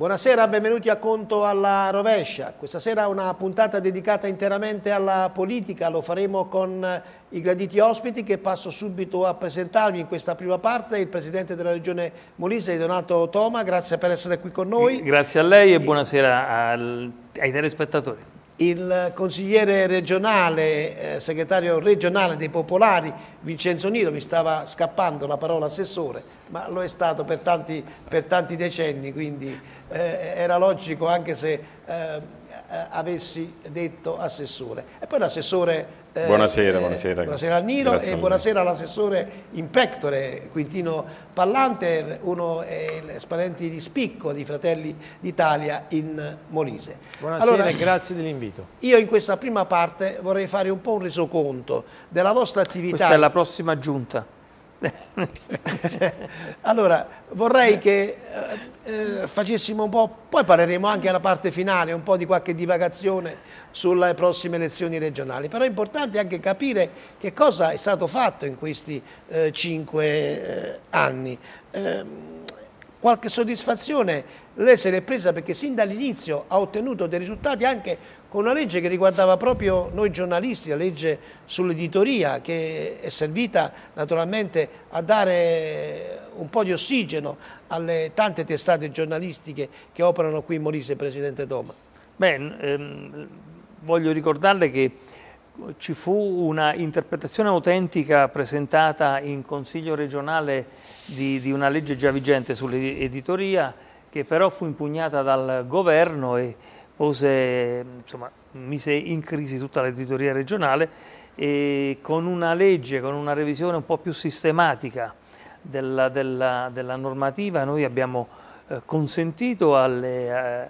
Buonasera, benvenuti a Conto alla Rovescia. Questa sera una puntata dedicata interamente alla politica, lo faremo con i graditi ospiti che passo subito a presentarvi in questa prima parte, il Presidente della Regione Molise, Donato Toma, grazie per essere qui con noi. Grazie a lei e buonasera al, ai telespettatori il consigliere regionale, eh, segretario regionale dei Popolari, Vincenzo Niro, mi stava scappando la parola assessore, ma lo è stato per tanti, per tanti decenni, quindi eh, era logico anche se eh, avessi detto assessore. E poi l'assessore eh, buonasera, eh, buonasera. buonasera al Nilo Grazie e buonasera all'assessore in pectore Quintino Pallante, uno degli esponenti di spicco di Fratelli d'Italia in Molise. Buonasera allora, e grazie dell'invito. Io in questa prima parte vorrei fare un po' un resoconto della vostra attività. Questa è la prossima giunta. Cioè, allora, vorrei che eh, eh, facessimo un po', poi parleremo anche alla parte finale, un po' di qualche divagazione sulle prossime elezioni regionali, però è importante anche capire che cosa è stato fatto in questi eh, cinque eh, anni. Ehm, qualche soddisfazione lei se l'è presa perché sin dall'inizio ha ottenuto dei risultati anche con una legge che riguardava proprio noi giornalisti, la legge sull'editoria che è servita naturalmente a dare un po' di ossigeno alle tante testate giornalistiche che operano qui in Molise, Presidente Doma. Beh, ehm, voglio ricordarle che ci fu una interpretazione autentica presentata in Consiglio regionale di, di una legge già vigente sull'editoria che però fu impugnata dal governo e o se insomma, mise in crisi tutta l'editoria regionale e con una legge, con una revisione un po' più sistematica della, della, della normativa noi abbiamo eh, consentito eh,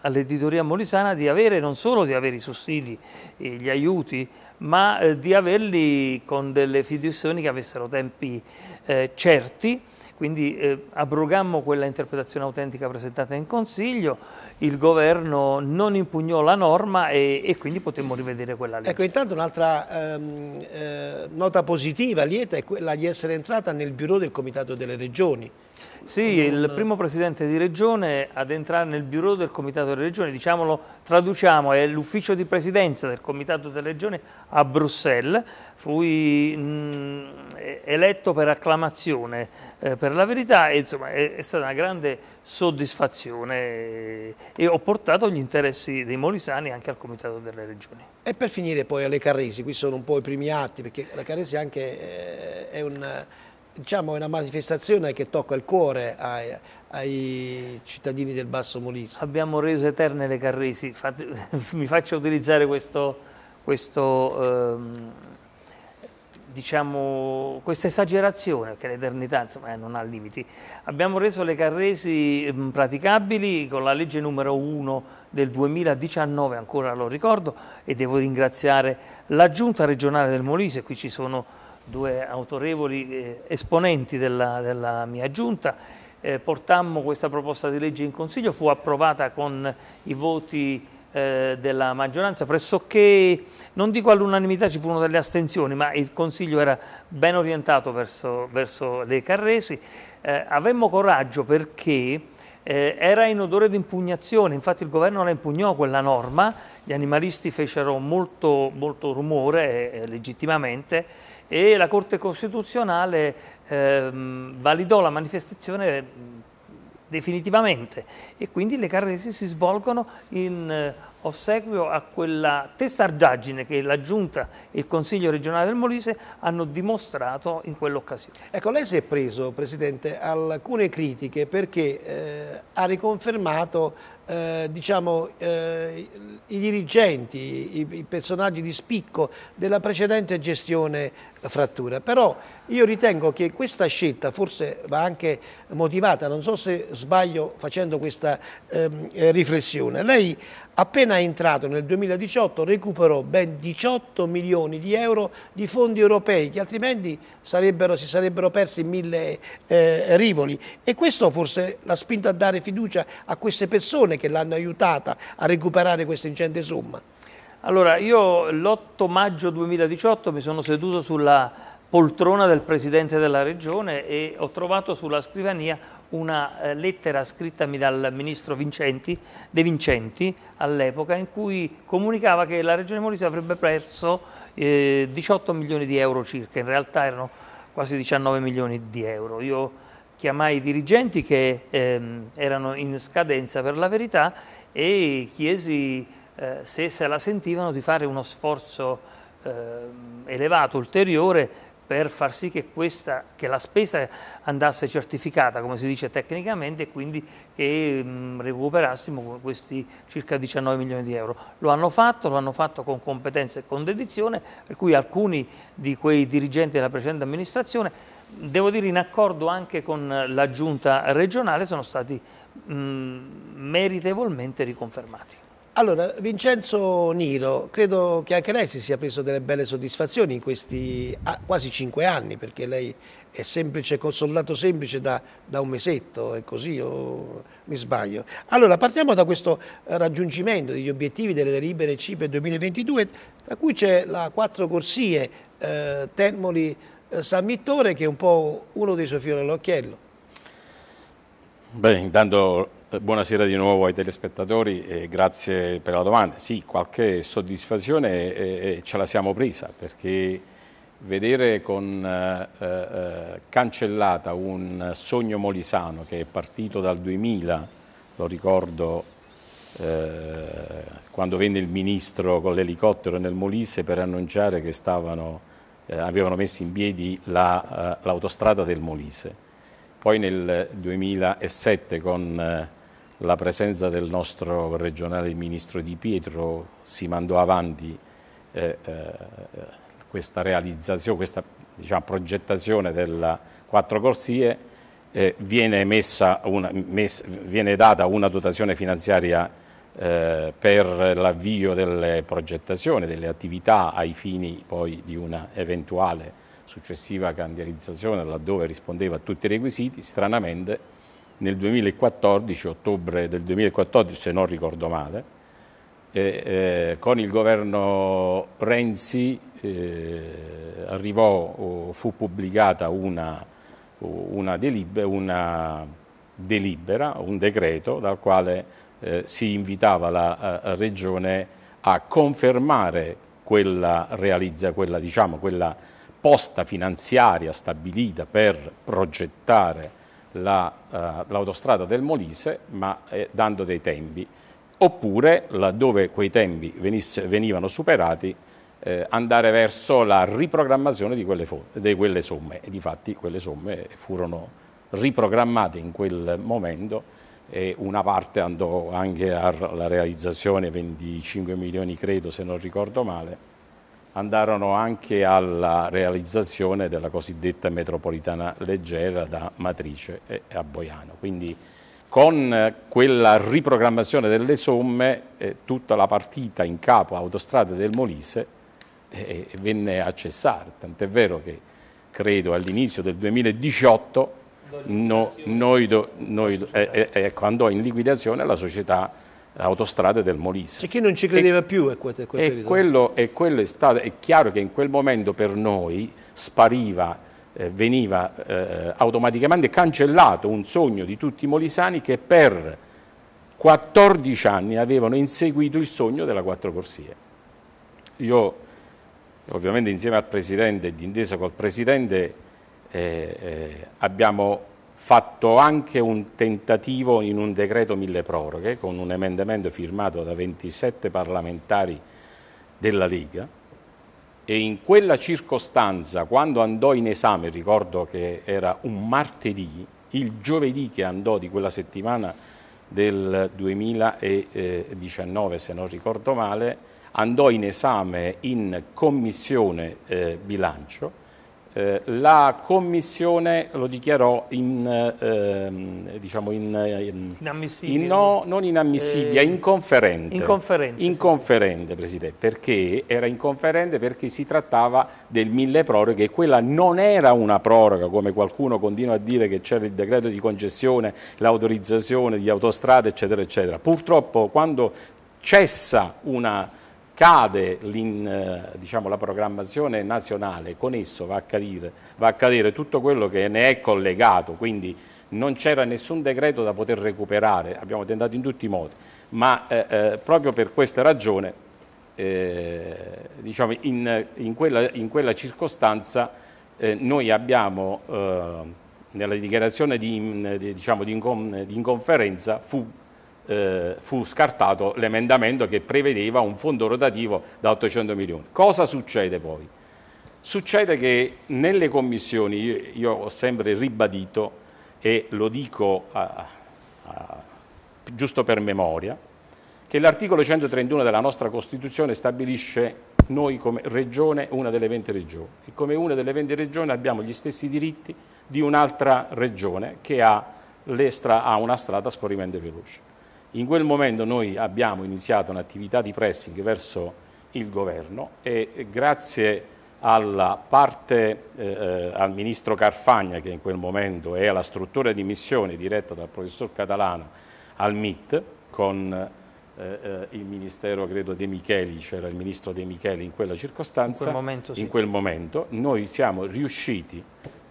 all'editoria molisana di avere non solo di avere i sussidi, e gli aiuti, ma eh, di averli con delle fiduzioni che avessero tempi eh, certi quindi eh, abrogammo quella interpretazione autentica presentata in Consiglio, il governo non impugnò la norma e, e quindi potemmo rivedere quella legge. Ecco, intanto un'altra ehm, eh, nota positiva, lieta, è quella di essere entrata nel bureau del Comitato delle Regioni. Sì, non... il primo presidente di regione ad entrare nel bureau del comitato delle regioni, diciamolo, traduciamo, è l'ufficio di presidenza del comitato delle regioni a Bruxelles, fui mh, mm, eletto per acclamazione eh, per la verità e insomma è, è stata una grande soddisfazione e, eh, e ho portato gli interessi dei molisani anche al comitato delle regioni. E per finire poi alle Carresi, qui sono un po' i primi atti perché la Carresi anche eh, è un diciamo, è una manifestazione che tocca il cuore ai, ai cittadini del Basso Molise. Abbiamo reso eterne le Carresi, Fate, mi faccio utilizzare questo, questo ehm, diciamo, questa esagerazione, che l'eternità eh, non ha limiti. Abbiamo reso le Carresi mh, ehm, praticabili con la legge numero 1 del 2019, ancora lo ricordo, e devo ringraziare la Giunta regionale del Molise, qui ci sono due autorevoli eh, esponenti della, della mia giunta, eh, portammo questa proposta di legge in Consiglio, fu approvata con i voti eh, della maggioranza pressoché, non dico all'unanimità, ci furono delle astensioni, ma il Consiglio era ben orientato verso, verso le Carresi. Eh, avemmo coraggio perché eh, era in odore di impugnazione, infatti il governo la impugnò quella norma, gli animalisti fecero molto, molto rumore legittimamente e la Corte Costituzionale eh, validò la manifestazione mm, definitivamente e quindi le carresi si svolgono in eh, ossequio a quella testardaggine che la Giunta e il Consiglio regionale del Molise hanno dimostrato in quell'occasione. Ecco, lei si è preso, Presidente, alcune critiche perché eh, ha riconfermato eh, diciamo, eh, i dirigenti, i, i personaggi di spicco della precedente gestione frattura. Però io ritengo che questa scelta forse va anche motivata, non so se sbaglio facendo questa ehm, eh, riflessione, lei appena entrato nel 2018 recuperò ben 18 milioni di euro di fondi europei che altrimenti sarebbero, si sarebbero persi mille eh, rivoli e questo forse l'ha spinto a dare fiducia a queste persone che l'hanno aiutata a recuperare questa ingente somma. Allora, io l'8 maggio 2018 mi sono seduto sulla poltrona del presidente della regione e ho trovato sulla scrivania una eh, lettera scrittami dal ministro Vincenti, De Vincenti all'epoca in cui comunicava che la regione Molise avrebbe perso eh, 18 milioni di euro circa, in realtà erano quasi 19 milioni di euro. Io chiamai i dirigenti che ehm, erano in scadenza per la verità e chiesi eh, se se la sentivano di fare uno sforzo eh, elevato, ulteriore per far sì che, questa, che, la spesa andasse certificata, come si dice tecnicamente, e quindi che mh, mm, recuperassimo questi circa 19 milioni di euro. Lo hanno fatto, lo hanno fatto con competenza e con dedizione, per cui alcuni di quei dirigenti della precedente amministrazione, devo dire in accordo anche con la giunta regionale, sono stati mh, mm, meritevolmente riconfermati. Allora, Vincenzo Niro, credo che anche lei si sia preso delle belle soddisfazioni in questi ah, quasi cinque anni, perché lei è semplice, soldato semplice da, da un mesetto, è così o mi sbaglio. Allora, partiamo da questo raggiungimento degli obiettivi delle delibere CIPE 2022, tra cui c'è la quattro corsie eh, Termoli-San eh, Vittore, che è un po' uno dei suoi fiori all'occhiello. Beh, intanto eh, buonasera di nuovo ai telespettatori e grazie per la domanda. Sì, qualche soddisfazione ce la siamo presa perché vedere con, eh, eh, cancellata un sogno molisano che è partito dal 2000, lo ricordo quando venne il ministro con l'elicottero nel Molise per annunciare che stavano, avevano messo in piedi l'autostrada la, del Molise. Poi nel 2007 con la presenza del nostro regionale ministro Di Pietro si mandò avanti eh, eh, questa realizzazione, questa diciamo, progettazione delle quattro corsie, eh, viene, una, messa, viene, data una dotazione finanziaria eh, per l'avvio delle progettazioni, delle attività ai fini poi di una eventuale successiva candierizzazione laddove rispondeva a tutti i requisiti, stranamente nel 2014, ottobre del 2014 se non ricordo male, eh, eh, con il governo Renzi eh, arrivò, oh, fu pubblicata una, una, delibera, una, delibera, un decreto dal quale eh, si invitava la a, eh, Regione a confermare quella, realizza, quella, diciamo, quella posta finanziaria stabilita per progettare eh, l'autostrada la, uh, del Molise ma eh, dando dei tempi oppure laddove quei tempi venisse, venivano superati eh, andare verso la riprogrammazione di quelle, di quelle somme e di fatti quelle somme furono riprogrammate in quel momento e una parte andò anche alla realizzazione 25 milioni credo se non ricordo male andarono anche alla realizzazione della cosiddetta metropolitana leggera da Matrice a Boiano. Quindi con quella riprogrammazione delle somme eh, tutta la partita in capo autostrade del Molise eh, eh venne a cessare, tant'è vero che credo all'inizio del 2018 no, noi do, noi do, eh, eh, ecco, andò in liquidazione la società autostrade del Molise. C'è chi non ci credeva e, più a quel, a quel e quello, e quello è, stato, è chiaro che in quel momento per noi spariva, eh, veniva eh, automaticamente cancellato un sogno di tutti i molisani che per 14 anni avevano inseguito il sogno della quattro corsie. Io ovviamente insieme al Presidente e d'intesa col Presidente eh, eh abbiamo fatto anche un tentativo in un decreto mille proroghe con un emendamento firmato da 27 parlamentari della Lega e in quella circostanza quando andò in esame, ricordo che era un martedì, il giovedì che andò di quella settimana del 2019 se non ricordo male, andò in esame in commissione eh, bilancio eh, la Commissione lo dichiarò in, ehm, diciamo in, ehm, in no, non inammissibile, eh, inconferente. Inconferente, inconferente sì. Presidente, perché era inconferente perché si trattava del mille proroghe e quella non era una proroga, come qualcuno continua a dire che c'era il decreto di concessione, l'autorizzazione di autostrade, eccetera, eccetera. Purtroppo quando cessa una cade eh, diciamo, la programmazione nazionale, con esso va a, cadere, va a cadere tutto quello che ne è collegato, quindi non c'era nessun decreto da poter recuperare, abbiamo tentato in tutti i modi, ma eh, eh, proprio per questa ragione, eh, diciamo, in, in, quella, in, quella, circostanza eh, noi abbiamo, eh, nella dichiarazione di, diciamo, di, incon di inconferenza, fu eh, fu scartato l'emendamento che prevedeva un fondo rotativo da 800 milioni. Cosa succede poi? Succede che nelle commissioni, io, io ho sempre ribadito e lo dico a, a, giusto per memoria, che l'articolo 131 della nostra Costituzione stabilisce noi come regione una delle 20 regioni e come una delle 20 regioni abbiamo gli stessi diritti di un'altra regione che ha, ha una strada a scorrimento veloce. In quel momento noi abbiamo iniziato un'attività di pressing verso il governo e grazie alla parte, eh, eh, al ministro Carfagna che in quel momento è alla struttura di missione diretta dal professor Catalano al MIT con eh, eh, il ministero credo De Micheli, c'era il ministro De Micheli in quella circostanza, in quel momento, sì. in quel momento noi siamo riusciti,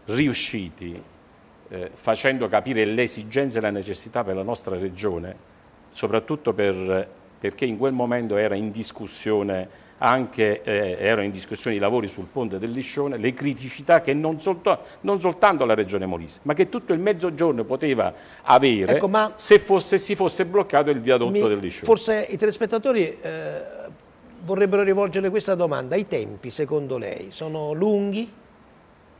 riusciti eh, facendo capire le esigenze e la necessità per la nostra regione soprattutto per, perché in quel momento era in discussione anche, eh, erano in discussione i lavori sul ponte del Liscione, le criticità che non, solta, non soltanto la regione Molise, ma che tutto il mezzogiorno poteva avere ecco, se, fosse, si fosse bloccato il viadotto del Liscione. Forse i telespettatori eh, vorrebbero rivolgere questa domanda, i tempi secondo lei sono lunghi?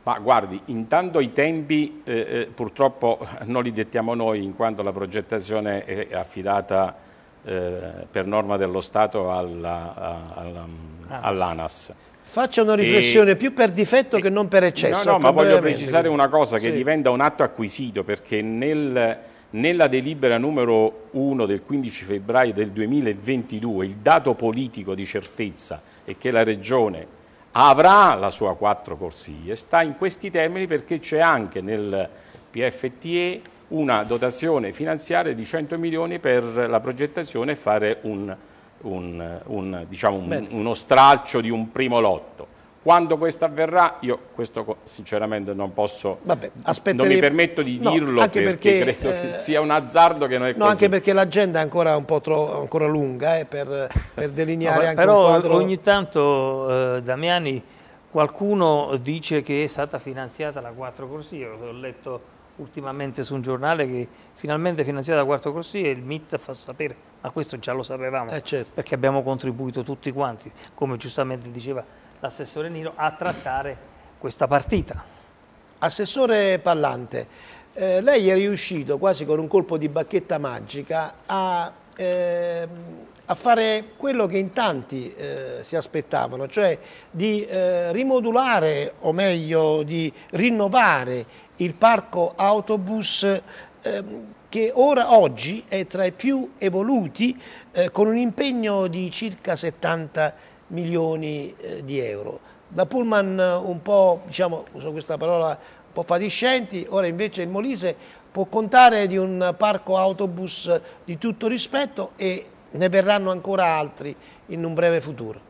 Ma guardi, intanto i tempi eh, eh purtroppo non li dettiamo noi in quanto la progettazione è affidata eh, per norma dello Stato mm, all'ANAS. All Faccia una riflessione e, più per difetto e, che non per eccesso. No, no ma voglio precisare una cosa che sì. diventa un atto acquisito perché nel, nella delibera numero 1 del 15 febbraio del 2022 il dato politico di certezza è che la Regione avrà la sua quattro corsie, sta in questi termini perché c'è anche nel PFTE una dotazione finanziaria di 100 milioni per la progettazione e fare un, un, un, diciamo uno stralcio di un primo lotto. Quando questo avverrà, io questo sinceramente non posso, Vabbè, non mi permetto di no, dirlo perché, perché, credo eh, che sia un azzardo che non è no, così. anche perché l'agenda è ancora un po' tro, ancora lunga eh, per, per, delineare no, anche però un quadro. Però ogni tanto eh, Damiani qualcuno dice che è stata finanziata la quattro corsie, ho letto ultimamente su un giornale che finalmente è finanziata la quattro corsie e il MIT fa sapere, ma questo già lo sapevamo, eh certo. perché abbiamo contribuito tutti quanti, come giustamente diceva l'assessore Niro a trattare questa partita. Assessore Pallante, eh, lei è riuscito quasi con un colpo di bacchetta magica a, eh, a fare quello che in tanti eh, si aspettavano, cioè di eh, rimodulare o meglio di rinnovare il parco autobus ehm, che ora oggi è tra i più evoluti eh, con un impegno di circa 70 milioni milioni eh, di euro. Da Pullman eh, un po', diciamo, uso questa parola, un po' fatiscenti, ora invece il Molise può contare di un parco autobus di tutto rispetto e ne verranno ancora altri in un breve futuro.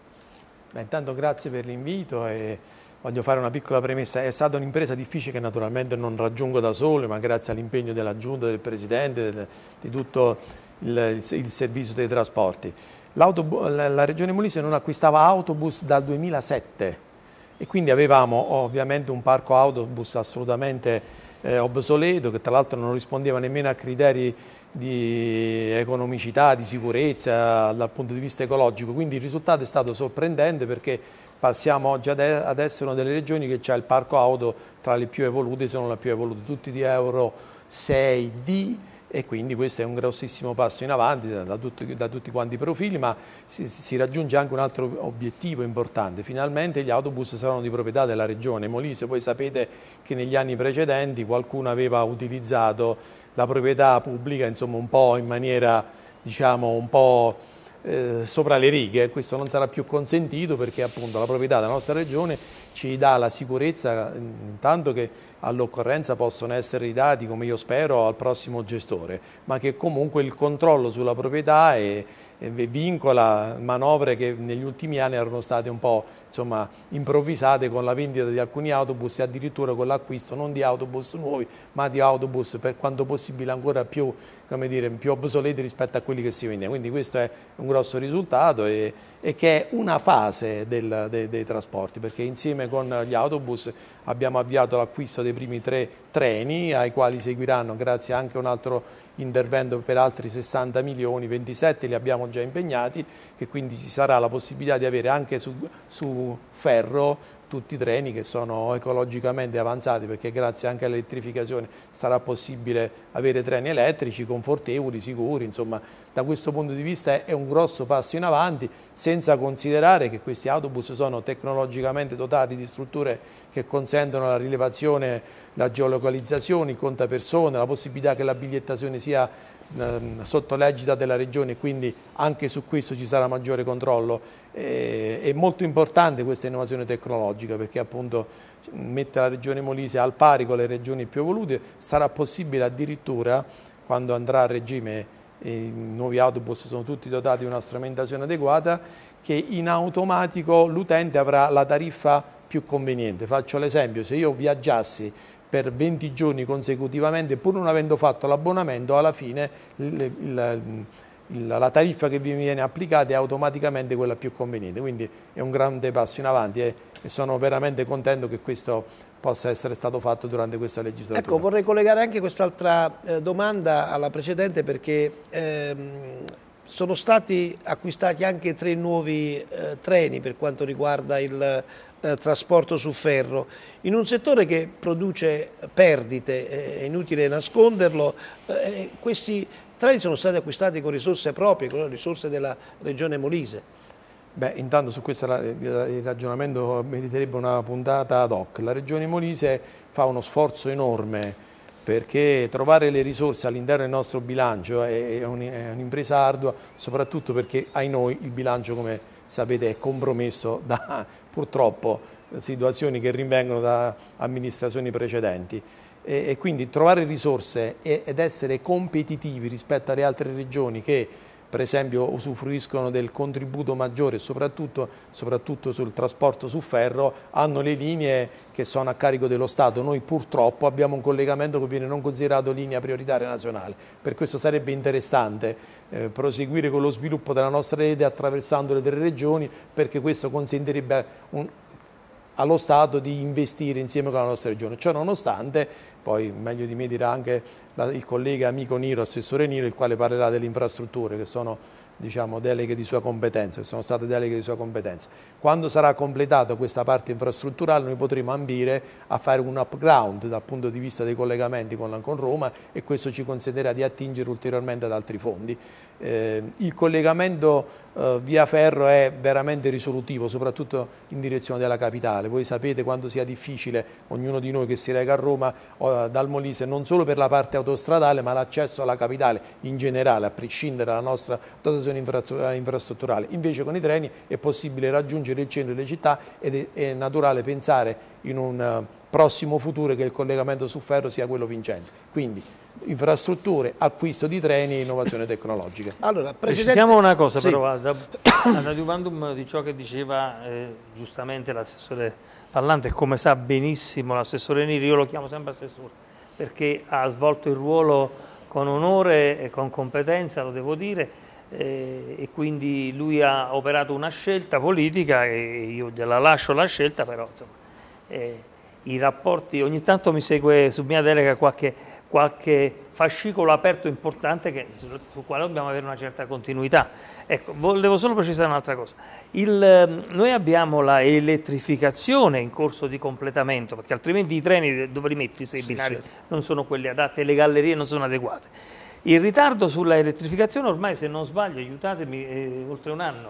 Beh, intanto grazie per l'invito e voglio fare una piccola premessa. È stata un'impresa difficile che naturalmente non raggiungo da solo, ma grazie all'impegno della Giunta, del Presidente, del, di tutto il, il, il servizio dei trasporti la regione Molise non acquistava autobus dal 2007 e quindi avevamo ovviamente un parco autobus assolutamente eh, obsoleto che tra l'altro non rispondeva nemmeno a criteri di economicità, di sicurezza dal punto di vista ecologico, quindi il risultato è stato sorprendente perché passiamo oggi ad, essere una delle regioni che ha il parco auto tra le più evolute, se non la più evoluta, tutti di Euro 6D e quindi questo è un grossissimo passo in avanti da, tutti, da tutti quanti i profili, ma si, si, raggiunge anche un altro obiettivo importante. Finalmente gli autobus saranno di proprietà della Regione Molise, voi sapete che negli anni precedenti qualcuno aveva utilizzato la proprietà pubblica insomma, un po' in maniera diciamo, un po' eh, sopra le righe, questo non sarà più consentito perché appunto la proprietà della nostra regione ci dà la sicurezza intanto che all'occorrenza possono essere ridati, come io spero, al prossimo gestore, ma che comunque il controllo sulla proprietà è, è vincola manovre che negli ultimi anni erano state un po' insomma, improvvisate con la vendita di alcuni autobus e addirittura con l'acquisto non di autobus nuovi ma di autobus per quanto possibile ancora più, dire, più obsoleti rispetto a quelli che si vendono. Quindi questo è un grosso risultato e, e che è una fase del, de, dei trasporti perché insieme con gli autobus abbiamo avviato l'acquisto dei primi tre treni ai quali seguiranno grazie anche a un altro intervento per altri 60 milioni, 27 li abbiamo già impegnati che quindi ci sarà la possibilità di avere anche su, su ferro tutti i treni che sono ecologicamente avanzati perché grazie anche all'elettrificazione sarà possibile avere treni elettrici confortevoli, sicuri, insomma da questo punto di vista è un grosso passo in avanti senza considerare che questi autobus sono tecnologicamente dotati di strutture che consentono la rilevazione, la geolocalizzazione, il contapersone, la possibilità che la bigliettazione sia Ehm, sotto l'egida della regione, quindi anche su questo ci sarà maggiore controllo. Eh, è molto importante questa innovazione tecnologica perché appunto mette la regione Molise al pari con le regioni più evolute, sarà possibile addirittura quando andrà a regime i nuovi autobus sono tutti dotati di una strumentazione adeguata, che in automatico l'utente avrà la tariffa più conveniente. Faccio l'esempio, se io viaggiassi per 20 giorni consecutivamente, pur non avendo fatto l'abbonamento, alla fine il, il, la tariffa che vi viene applicata è automaticamente quella più conveniente, quindi è un grande passo in avanti e, e sono veramente contento che questo possa essere stato fatto durante questa legislatura. Ecco, vorrei collegare anche quest'altra eh, domanda alla precedente perché ehm, sono stati acquistati anche tre nuovi eh, treni per quanto riguarda il eh, trasporto su ferro, in un settore che produce perdite, è inutile nasconderlo, eh, eh, questi treni sono stati acquistati con risorse proprie, con risorse della regione Molise. Beh, intanto su questo il ragionamento meriterebbe una puntata ad hoc. La Regione Molise fa uno sforzo enorme perché trovare le risorse all'interno del nostro bilancio è un'impresa ardua, soprattutto perché, ahinoi, il bilancio come sapete è compromesso da purtroppo situazioni che rinvengono da amministrazioni precedenti e, e quindi trovare risorse e, ed essere competitivi rispetto alle altre regioni che per esempio usufruiscono del contributo maggiore, soprattutto, soprattutto sul trasporto su ferro, hanno le linee che sono a carico dello Stato. Noi purtroppo abbiamo un collegamento che viene non considerato linea prioritaria nazionale, per questo sarebbe interessante eh, proseguire con lo sviluppo della nostra rete attraversando le tre regioni perché questo consentirebbe un, allo Stato di investire insieme con la nostra regione. Ciò nonostante poi meglio di me dirà anche la, il collega amico Niro, assessore Niro, il quale parlerà delle infrastrutture che sono diciamo, deleghe di sua competenza, sono state deleghe di sua competenza. Quando sarà completata questa parte infrastrutturale noi potremo ambire a fare un upground dal punto di vista dei collegamenti con, con Roma e questo ci consentirà di attingere ulteriormente ad altri fondi eh, il collegamento eh, via ferro è veramente risolutivo, soprattutto in direzione della capitale. Voi sapete quanto sia difficile ognuno di noi che si reca a Roma o eh, dal Molise, non solo per la parte autostradale, ma l'accesso alla capitale in generale, a prescindere dalla nostra dotazione eh, infrastrutturale. Invece con i treni è possibile raggiungere il centro delle città ed è, è naturale pensare in un eh, prossimo futuro che il collegamento su ferro sia quello vincente. Quindi, infrastrutture, acquisto di treni e innovazione tecnologica. Allora, Presidente... Precisiamo una cosa sì. però, ad, ad adiuvandum eh, di ciò che diceva eh, giustamente l'assessore Pallante, come sa benissimo l'assessore Niri, io lo chiamo sempre assessore, perché ha svolto il ruolo con onore e con competenza, lo devo dire, eh, e quindi lui ha operato una scelta politica e io gliela lascio la scelta, però insomma, eh, i rapporti, ogni tanto mi segue su mia delega qualche qualche fascicolo aperto importante che, sul quale dobbiamo avere una certa continuità. Ecco, volevo solo precisare un'altra cosa. Il, ehm, noi abbiamo la elettrificazione in corso di completamento, perché altrimenti i treni eh, dove li metti se i sì, binari certo. non sono quelli adatti e le gallerie non sono adeguate. Il ritardo sulla elettrificazione ormai, se non sbaglio, aiutatemi, è eh, oltre un anno,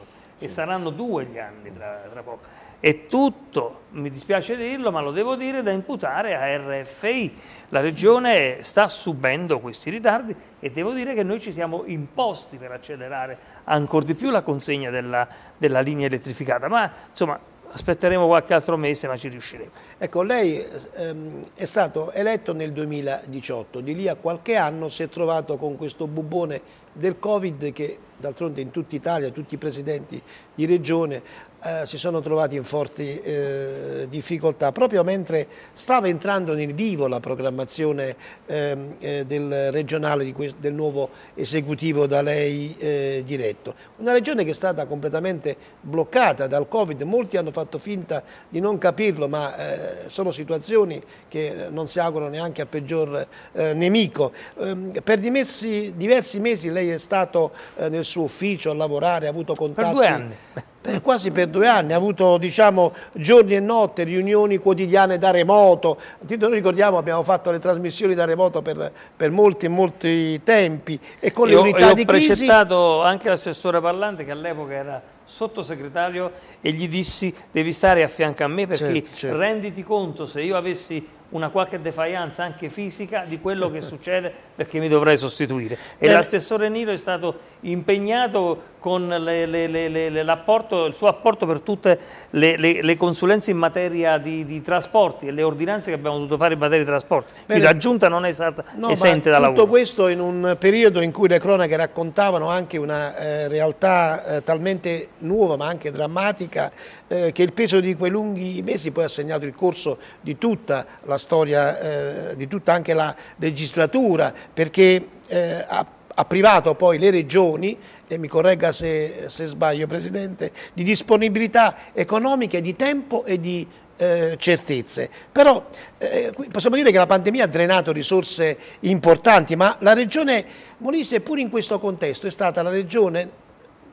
eh, sì. e saranno due gli anni tra, tra poco è tutto, mi dispiace dirlo, ma lo devo dire, da imputare a RFI. La Regione sta subendo questi ritardi e devo dire che noi ci siamo imposti per accelerare ancora di più la consegna della, della linea elettrificata, ma insomma aspetteremo qualche altro mese ma ci riusciremo. Ecco, lei ehm, è stato eletto nel 2018, di lì a qualche anno si è trovato con questo bubone del Covid che d'altronde in tutta Italia, tutti i presidenti di regione eh, si sono trovati in forti eh, difficoltà proprio mentre stava entrando nel vivo la programmazione ehm, eh, del regionale del nuovo esecutivo da lei eh, diretto. Una regione che è stata completamente bloccata dal Covid, molti hanno fatto finta di non capirlo ma eh, sono situazioni che non si augurano neanche al peggior nemico. Ehm, per dimessi, diversi mesi lei è stato nel suo ufficio a lavorare, ha avuto contatti. Per due anni per eh, quasi per due anni, ha avuto diciamo, giorni e notte, riunioni quotidiane da remoto, noi ricordiamo abbiamo fatto le trasmissioni da remoto per, per molti, molti tempi e con le io, unità io di crisi... ho precettato anche l'assessore Parlante che all'epoca era sottosegretario e gli dissi devi stare a fianco a me perché certo, certo. renditi conto se io avessi una qualche defaianza anche fisica di quello che succede perché mi dovrei sostituire e l'assessore Nilo è stato impegnato con le, le, le, il suo apporto per tutte le, consulenze in materia di, di, trasporti e le ordinanze che abbiamo dovuto fare in materia di trasporti. Quindi la Giunta non è stata no, esente dalla Tutto questo in un periodo in cui le cronache raccontavano anche una eh, realtà eh, talmente nuova ma anche drammatica eh, che il peso di quei lunghi mesi poi ha segnato il corso di tutta la storia, eh, di tutta anche la legislatura perché eh, ha privato poi le regioni, e mi corregga se, se sbaglio Presidente, di disponibilità economiche, di tempo e di eh, certezze. Però eh, possiamo dire che la pandemia ha drenato risorse importanti, ma la regione Molise pur in questo contesto è stata la regione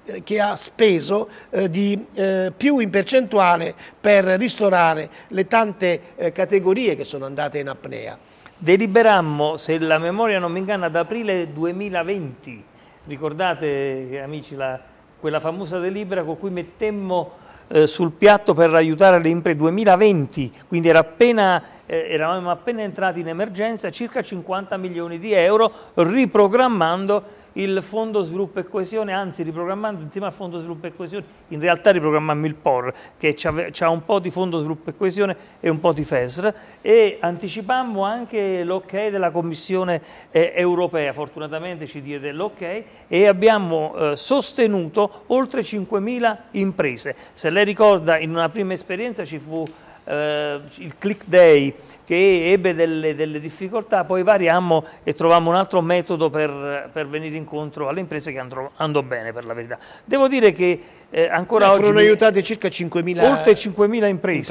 eh, che ha speso eh, di eh, più in percentuale per ristorare le tante eh, categorie che sono andate in apnea deliberammo, se la memoria non mi inganna, ad aprile 2020, ricordate amici la, quella famosa delibera con cui mettemmo eh, sul piatto per aiutare le imprese 2020, quindi era appena, eh, eravamo appena entrati in emergenza, circa 50 milioni di euro riprogrammando il Fondo Sviluppo e Coesione, anzi riprogrammando insieme al Fondo Sviluppo e Coesione, in realtà riprogrammammo il POR, che ha un po' di Fondo Sviluppo e Coesione e un po' di FESR, e anticipammo anche l'ok della Commissione eh, europea, fortunatamente ci diede l'ok, e abbiamo eh, sostenuto oltre 5.000 imprese. Se lei ricorda, in una prima esperienza ci fu eh, il click day che ebbe delle, delle, difficoltà, poi variammo e trovammo un altro metodo per, per venire incontro alle imprese che andò, andò, bene per la verità. Devo dire che eh, ancora Beh, oggi... Furono aiutate circa 5.000... Oltre 5.000 imprese,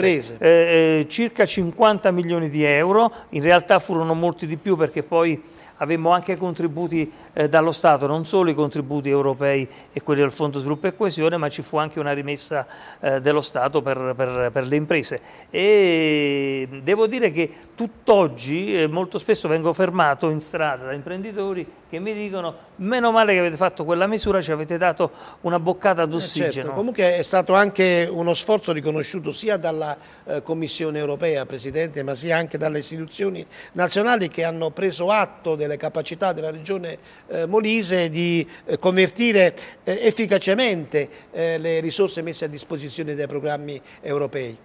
imprese. Eh, eh circa 50 milioni di euro, in realtà furono molti di più perché poi avemmo anche contributi eh, dallo Stato, non solo i contributi europei e quelli del Fondo Sviluppo e Coesione, ma ci fu anche una rimessa eh, dello Stato per, per, per, le imprese. E devo dire che tutt'oggi eh, molto spesso vengo fermato in strada da imprenditori che mi dicono meno male che avete fatto quella misura, ci avete dato una boccata eh, certo, d'ossigeno. Certo. Comunque è stato anche uno sforzo riconosciuto sia dalla eh, Commissione europea, Presidente, ma sia anche dalle istituzioni nazionali che hanno preso atto del delle capacità della regione eh, Molise di eh, convertire eh, efficacemente eh, le risorse messe a disposizione dai programmi europei.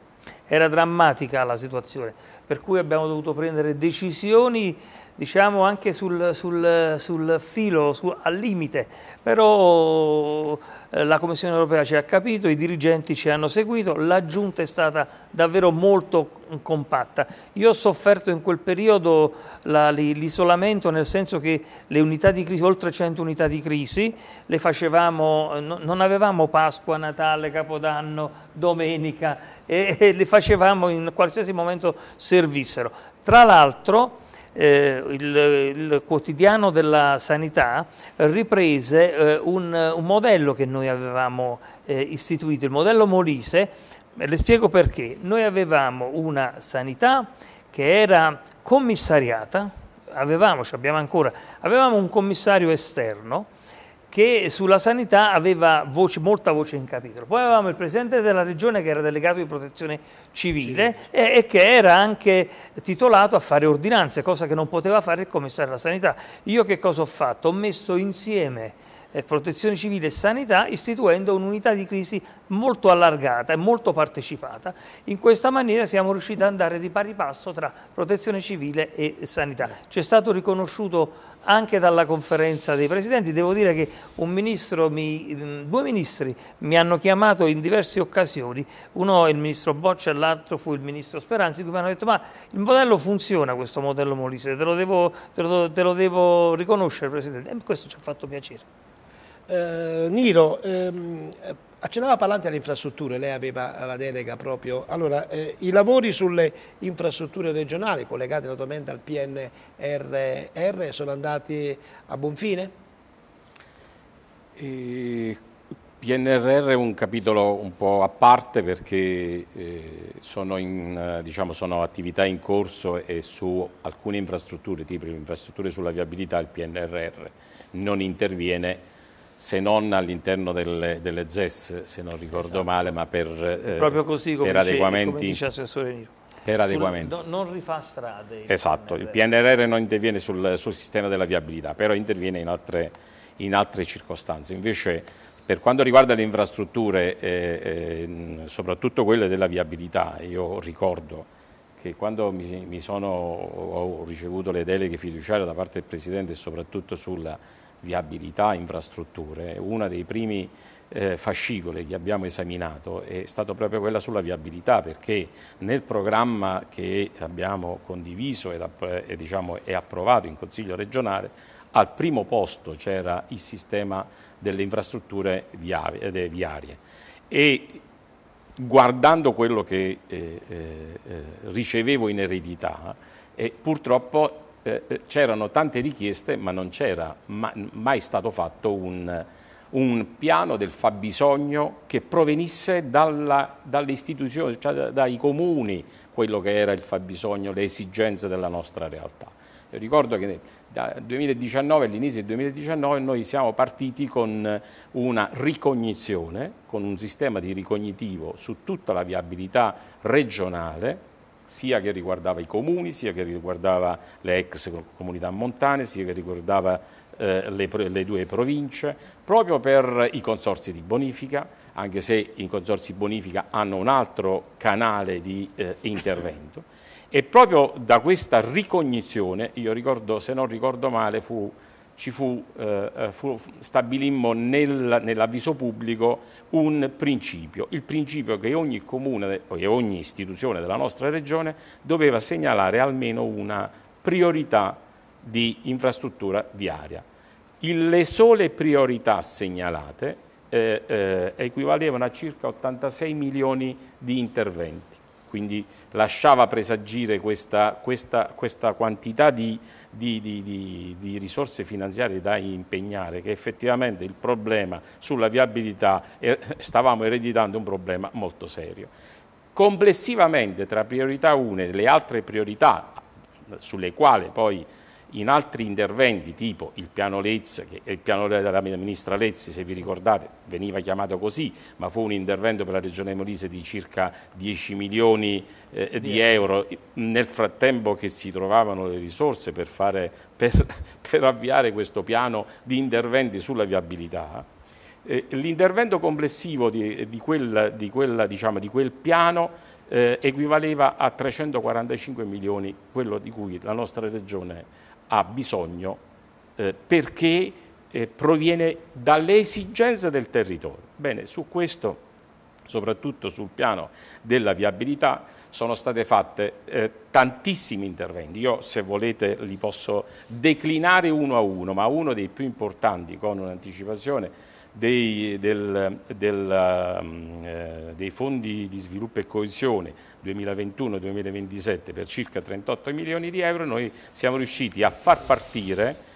Era drammatica la situazione, per cui abbiamo dovuto prendere decisioni diciamo anche sul, sul, sul filo, su, al limite, però eh, la Commissione europea ci ha capito, i dirigenti ci hanno seguito, la giunta è stata davvero molto compatta. Io ho sofferto in quel periodo l'isolamento nel senso che le unità di crisi, oltre 100 unità di crisi, le facevamo, non avevamo Pasqua, Natale, Capodanno, domenica e, e le facevamo in qualsiasi momento servissero. Tra l'altro eh, il, il, quotidiano della sanità riprese eh, un, un, modello che noi avevamo eh, istituito, il modello Molise, eh, le spiego perché. Noi avevamo una sanità che era commissariata, avevamo, cioè abbiamo ancora, avevamo un commissario esterno che sulla sanità aveva voce, molta voce in capitolo. Poi avevamo il presidente della regione che era delegato di protezione civile sì. e, e, che era anche titolato a fare ordinanze, cosa che non poteva fare il commissario della sanità. Io che cosa ho fatto? Ho messo insieme eh, protezione civile e sanità istituendo un'unità di crisi molto allargata e molto partecipata. In questa maniera siamo riusciti ad andare di pari passo tra protezione civile e sanità. Ci è stato riconosciuto anche dalla conferenza dei presidenti. Devo dire che mi, due ministri mi hanno chiamato in diverse occasioni, uno è il ministro Boccia e l'altro fu il ministro Speranzi, cui mi hanno detto ma il modello funziona questo modello Molise, te lo devo, te lo, te lo devo riconoscere Presidente. E questo ci ha fatto piacere. Eh, Niro, ehm, Accennava parlante alle infrastrutture, lei aveva la delega proprio. Allora, eh, i lavori sulle infrastrutture regionali collegate naturalmente al PNRR sono andati a buon fine? E eh, PNRR è un capitolo un po' a parte perché eh, sono, in, eh, diciamo, sono, attività in corso e su alcune infrastrutture, tipo le infrastrutture sulla viabilità, il PNRR non interviene se non all'interno delle, delle, ZES, se non ricordo esatto. male, ma per, eh, Proprio così come per dice, adeguamenti. Dice l'assessore Niro. Per adeguamenti. non rifà strade. Esatto, il eh, PNRR non interviene sul, sul sistema della viabilità, però interviene in altre, in altre circostanze. Invece per quanto riguarda le infrastrutture, eh, eh, soprattutto quelle della viabilità, io ricordo che quando mi, mi sono, ho ricevuto le deleghe fiduciarie da parte del Presidente soprattutto sulla viabilità, infrastrutture, uno dei primi eh, fascicoli che abbiamo esaminato è stato proprio quella sulla viabilità perché nel programma che abbiamo condiviso ed, e, diciamo, approvato in Consiglio regionale al primo posto c'era il sistema delle infrastrutture viarie e guardando quello che eh, eh, eh ricevevo in eredità purtroppo eh, eh, c'erano tante richieste ma non c'era mai stato fatto un, un, piano del fabbisogno che provenisse dalla, dalle istituzioni, cioè dai comuni, quello che era il fabbisogno, le esigenze della nostra realtà. Io ricordo che dal 2019, all'inizio del 2019, noi siamo partiti con una ricognizione, con un sistema di ricognitivo su tutta la viabilità regionale, sia che riguardava i comuni, sia che riguardava le ex comunità montane, sia che riguardava eh, le, le, due province, proprio per i consorsi di bonifica, anche se i consorsi di bonifica hanno un altro canale di eh, intervento. E proprio da questa ricognizione, io ricordo, se non ricordo male, fu ci fu, eh, eh fu, stabilimmo nel, nell'avviso pubblico un principio, il principio che ogni comune e ogni istituzione della nostra regione doveva segnalare almeno una priorità di infrastruttura viaria. Il, le sole priorità segnalate eh, eh, equivalevano a circa 86 milioni di interventi, quindi lasciava presagire questa, questa, questa quantità di interventi di, di, di, di, risorse finanziarie da impegnare, che effettivamente il problema sulla viabilità, stavamo ereditando un problema molto serio. Complessivamente tra priorità 1 e le altre priorità sulle quali poi in altri interventi tipo il piano Lezzi, che è il piano della ministra Lezzi se vi ricordate veniva chiamato così, ma fu un intervento per la regione Molise di circa 10 milioni eh, di euro, nel frattempo che si trovavano le risorse per, fare, per, per avviare questo piano di interventi sulla viabilità, eh, l'intervento complessivo di, di, quel, di, quel, diciamo, di quel piano eh, equivaleva a 345 milioni, quello di cui la nostra regione ha bisogno eh, perché eh, proviene dalle esigenze del territorio. Bene, su questo, soprattutto sul piano della viabilità, sono state fatte eh, tantissimi interventi. Io, se volete, li posso declinare uno a uno, ma uno dei più importanti, con un'anticipazione dei, del, del, um, eh, dei fondi di sviluppo e coesione 2021-2027 per circa 38 milioni di euro, noi siamo riusciti a far partire,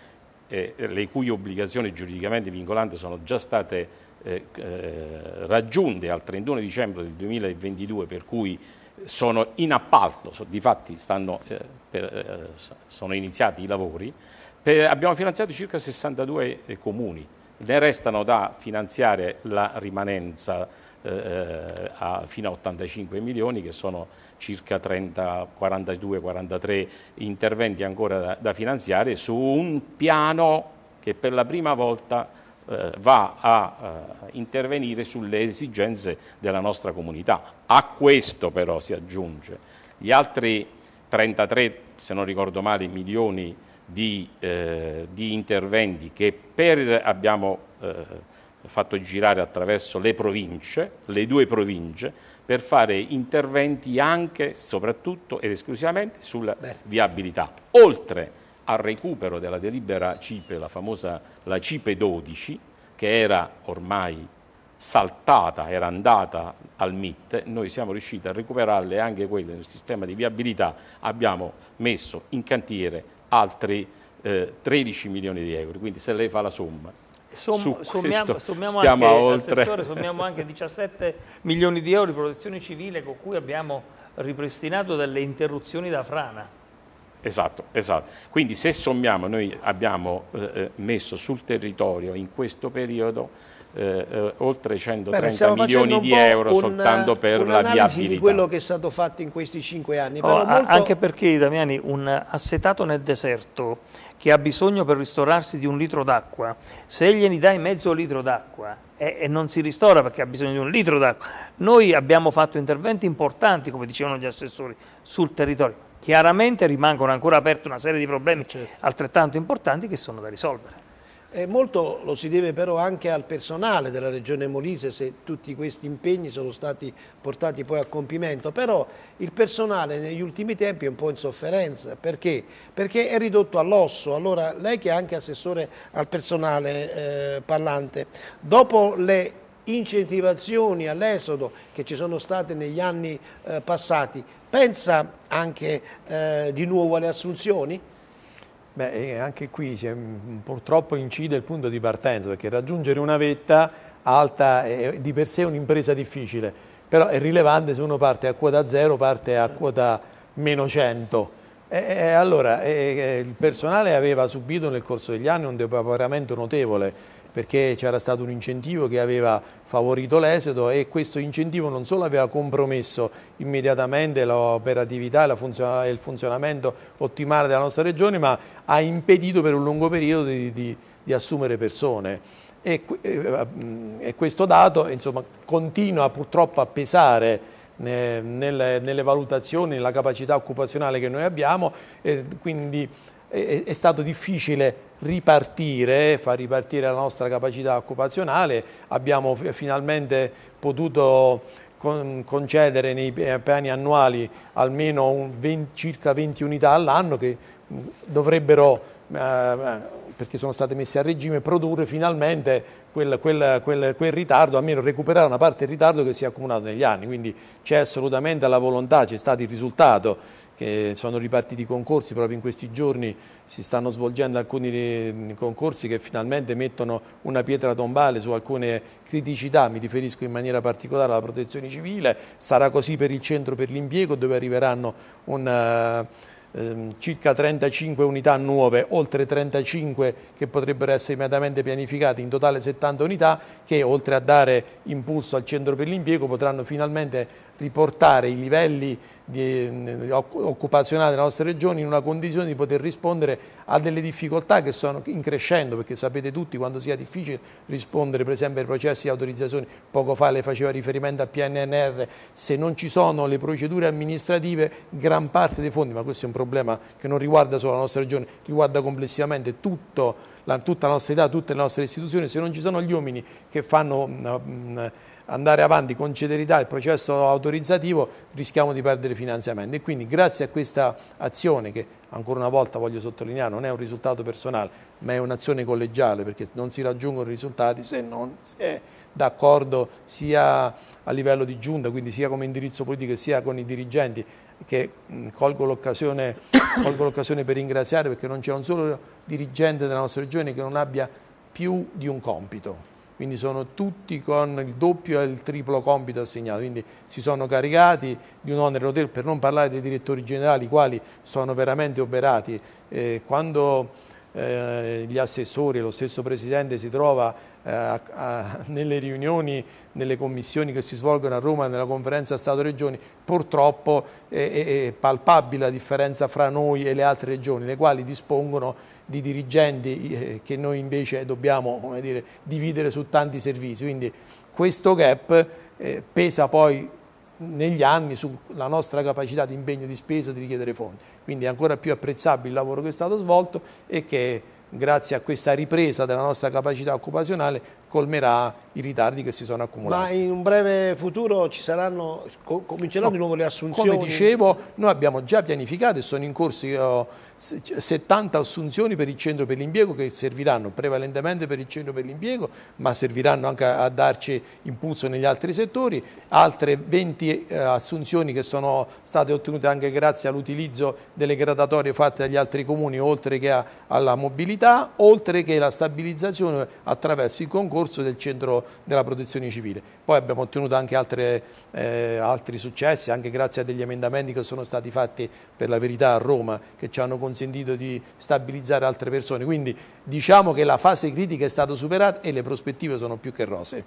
eh, le cui obbligazioni giuridicamente vincolanti sono già state eh, eh raggiunte al 31 dicembre del 2022, per cui sono in appalto, so, di fatti stanno, eh, per, eh, sono iniziati i lavori, per, abbiamo finanziato circa 62 eh, comuni, ne restano da finanziare la rimanenza eh, eh a, fino a 85 milioni che sono circa 42, 43 interventi ancora da, da finanziare su un piano che per la prima volta eh, va a eh, intervenire sulle esigenze della nostra comunità. A questo però si aggiunge gli altri 33, se non ricordo male, milioni di, eh, di interventi che per, abbiamo eh, fatto girare attraverso le province, le due province, per fare interventi anche, soprattutto ed esclusivamente sulla viabilità, oltre al recupero della delibera CIPE, la famosa la CIPE 12, che era ormai saltata, era andata al MIT, noi siamo riusciti a recuperarle anche quelle nel sistema di viabilità, abbiamo messo in cantiere altri eh, 13 milioni di euro, quindi se lei fa la somma. Som, su sommiamo, sommiamo stiamo anche, oltre. sommiamo anche 17 milioni di euro di protezione civile con cui abbiamo ripristinato delle interruzioni da frana. Esatto, esatto. Quindi se sommiamo, noi abbiamo eh, eh messo sul territorio in questo periodo eh, eh, oltre 130 Beh, milioni di euro un, soltanto per la viabilità. di quello che è stato fatto in questi cinque anni. Oh, molto... Anche perché, Damiani, un assetato nel deserto che ha bisogno per ristorarsi di un litro d'acqua, se gliene dai mezzo litro d'acqua e, e, non si ristora perché ha bisogno di un litro d'acqua, noi abbiamo fatto interventi importanti, come dicevano gli assessori, sul territorio. Chiaramente rimangono ancora aperte una serie di problemi certo. altrettanto importanti che sono da risolvere. E eh, molto lo si deve però anche al personale della Regione Molise se tutti questi impegni sono stati portati poi a compimento, però il personale negli ultimi tempi è un po' in sofferenza, perché? Perché è ridotto all'osso, allora lei che è anche assessore al personale eh, parlante, dopo le incentivazioni all'esodo che ci sono state negli anni eh, passati, pensa anche eh, di nuovo alle assunzioni? Beh, anche qui purtroppo incide il punto di partenza, perché raggiungere una vetta alta è di per sé un'impresa difficile, però è rilevante se uno parte a quota 0, parte a quota meno 100. E, e allora, e, il personale aveva subito nel corso degli anni un depauperamento notevole perché c'era stato un incentivo che aveva favorito l'esodo e questo incentivo non solo aveva compromesso immediatamente l'operatività e, il funzionamento ottimale della nostra regione, ma ha impedito per un lungo periodo di, di, di assumere persone. E, e questo dato insomma, continua purtroppo a pesare nelle, nelle, valutazioni, nella capacità occupazionale che noi abbiamo, e quindi è, è stato difficile ripartire, far ripartire la nostra capacità occupazionale, abbiamo finalmente potuto concedere nei eh, piani annuali almeno 20, circa 20 unità all'anno che mm, dovrebbero, eh, eh, perché sono state messe a regime, produrre finalmente quel, quel, quel, quel, ritardo, almeno recuperare una parte del ritardo che si è accumulato negli anni. Quindi c'è assolutamente la volontà, c'è stato il risultato che sono ripartiti concorsi, proprio in questi giorni si stanno svolgendo alcuni mm, concorsi che finalmente mettono una pietra tombale su alcune criticità, mi riferisco in maniera particolare alla protezione civile, sarà così per il centro per l'impiego dove arriveranno un eh, ehm, circa 35 unità nuove, oltre 35 che potrebbero essere immediatamente pianificate, in totale 70 unità che oltre a dare impulso al centro per l'impiego potranno finalmente riportare i livelli di, eh, occupazionali della nostra regione in una condizione di poter rispondere a delle difficoltà che sono in crescendo, perché sapete tutti quanto sia difficile rispondere per esempio ai processi di autorizzazione, poco fa le faceva riferimento al PNNR, se non ci sono le procedure amministrative gran parte dei fondi, ma questo è un problema che non riguarda solo la nostra regione, riguarda complessivamente tutto, la, tutta la nostra età, tutte le nostre istituzioni, se non ci sono gli uomini che fanno... Mh, mm, mh, mm, andare avanti con celerità il processo autorizzativo rischiamo di perdere finanziamenti e quindi grazie a questa azione che ancora una volta voglio sottolineare non è un risultato personale ma è un'azione collegiale perché non si raggiungono risultati se non si è d'accordo sia a livello di giunta quindi sia come indirizzo politico sia con i dirigenti che colgo l'occasione per ringraziare perché non c'è un solo dirigente della nostra regione che non abbia più di un compito quindi sono tutti con il doppio e il triplo compito assegnato, quindi si sono caricati di un onere hotel per non parlare dei direttori generali, i quali sono veramente operati. Eh, quando eh, gli assessori, lo stesso Presidente si trova eh, a, nelle riunioni, nelle commissioni che si svolgono a Roma, nella conferenza Stato-Regioni, purtroppo è, è palpabile la differenza fra noi e le altre regioni, le quali dispongono di dirigenti eh, che noi invece dobbiamo dire, dividere su tanti servizi. Quindi questo gap eh, pesa poi negli anni sulla nostra capacità di impegno di spesa di richiedere fondi. Quindi è ancora più apprezzabile il lavoro che è stato svolto e che è grazie a questa ripresa della nostra capacità occupazionale, colmerà i ritardi che si sono accumulati. Ma in un breve futuro ci saranno, cominceranno no, di nuovo le assunzioni? Come dicevo, noi abbiamo già pianificato e sono in corso io, eh, 70 assunzioni per il centro per l'impiego che serviranno prevalentemente per il centro per l'impiego, ma serviranno anche a, darci impulso negli altri settori, altre 20 eh, assunzioni che sono state ottenute anche grazie all'utilizzo delle gradatorie fatte dagli altri comuni, oltre che alla mobilità attività oltre che la stabilizzazione attraverso il concorso del centro della protezione civile. Poi abbiamo ottenuto anche altre, eh, altri successi anche grazie a degli emendamenti che sono stati fatti per la verità a Roma che ci hanno consentito di stabilizzare altre persone. Quindi diciamo che la fase critica è stata superata e le prospettive sono più che rose.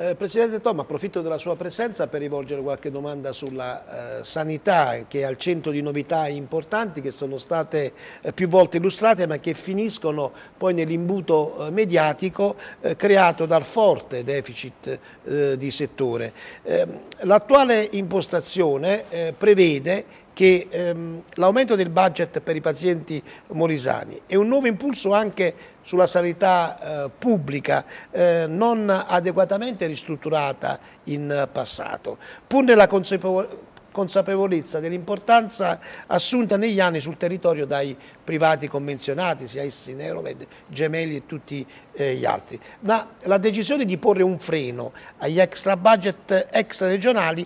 Eh, Presidente Tom, approfitto della sua presenza per rivolgere qualche domanda sulla eh, sanità che è al centro di novità importanti che sono state eh, più volte illustrate ma che finiscono poi nell'imbuto eh, mediatico eh, creato dal forte deficit eh, di settore. Ehm, l'attuale impostazione prevede che ehm, l'aumento del budget per i pazienti morisani e un nuovo impulso anche sulla sanità eh, pubblica eh, non adeguatamente ristrutturata in passato, pur nella consapevolezza consapevolezza dell'importanza assunta negli anni sul territorio dai privati convenzionati, sia essi Neuromed, Gemelli e tutti eh, gli altri. Ma la decisione di porre un freno agli extra budget extra regionali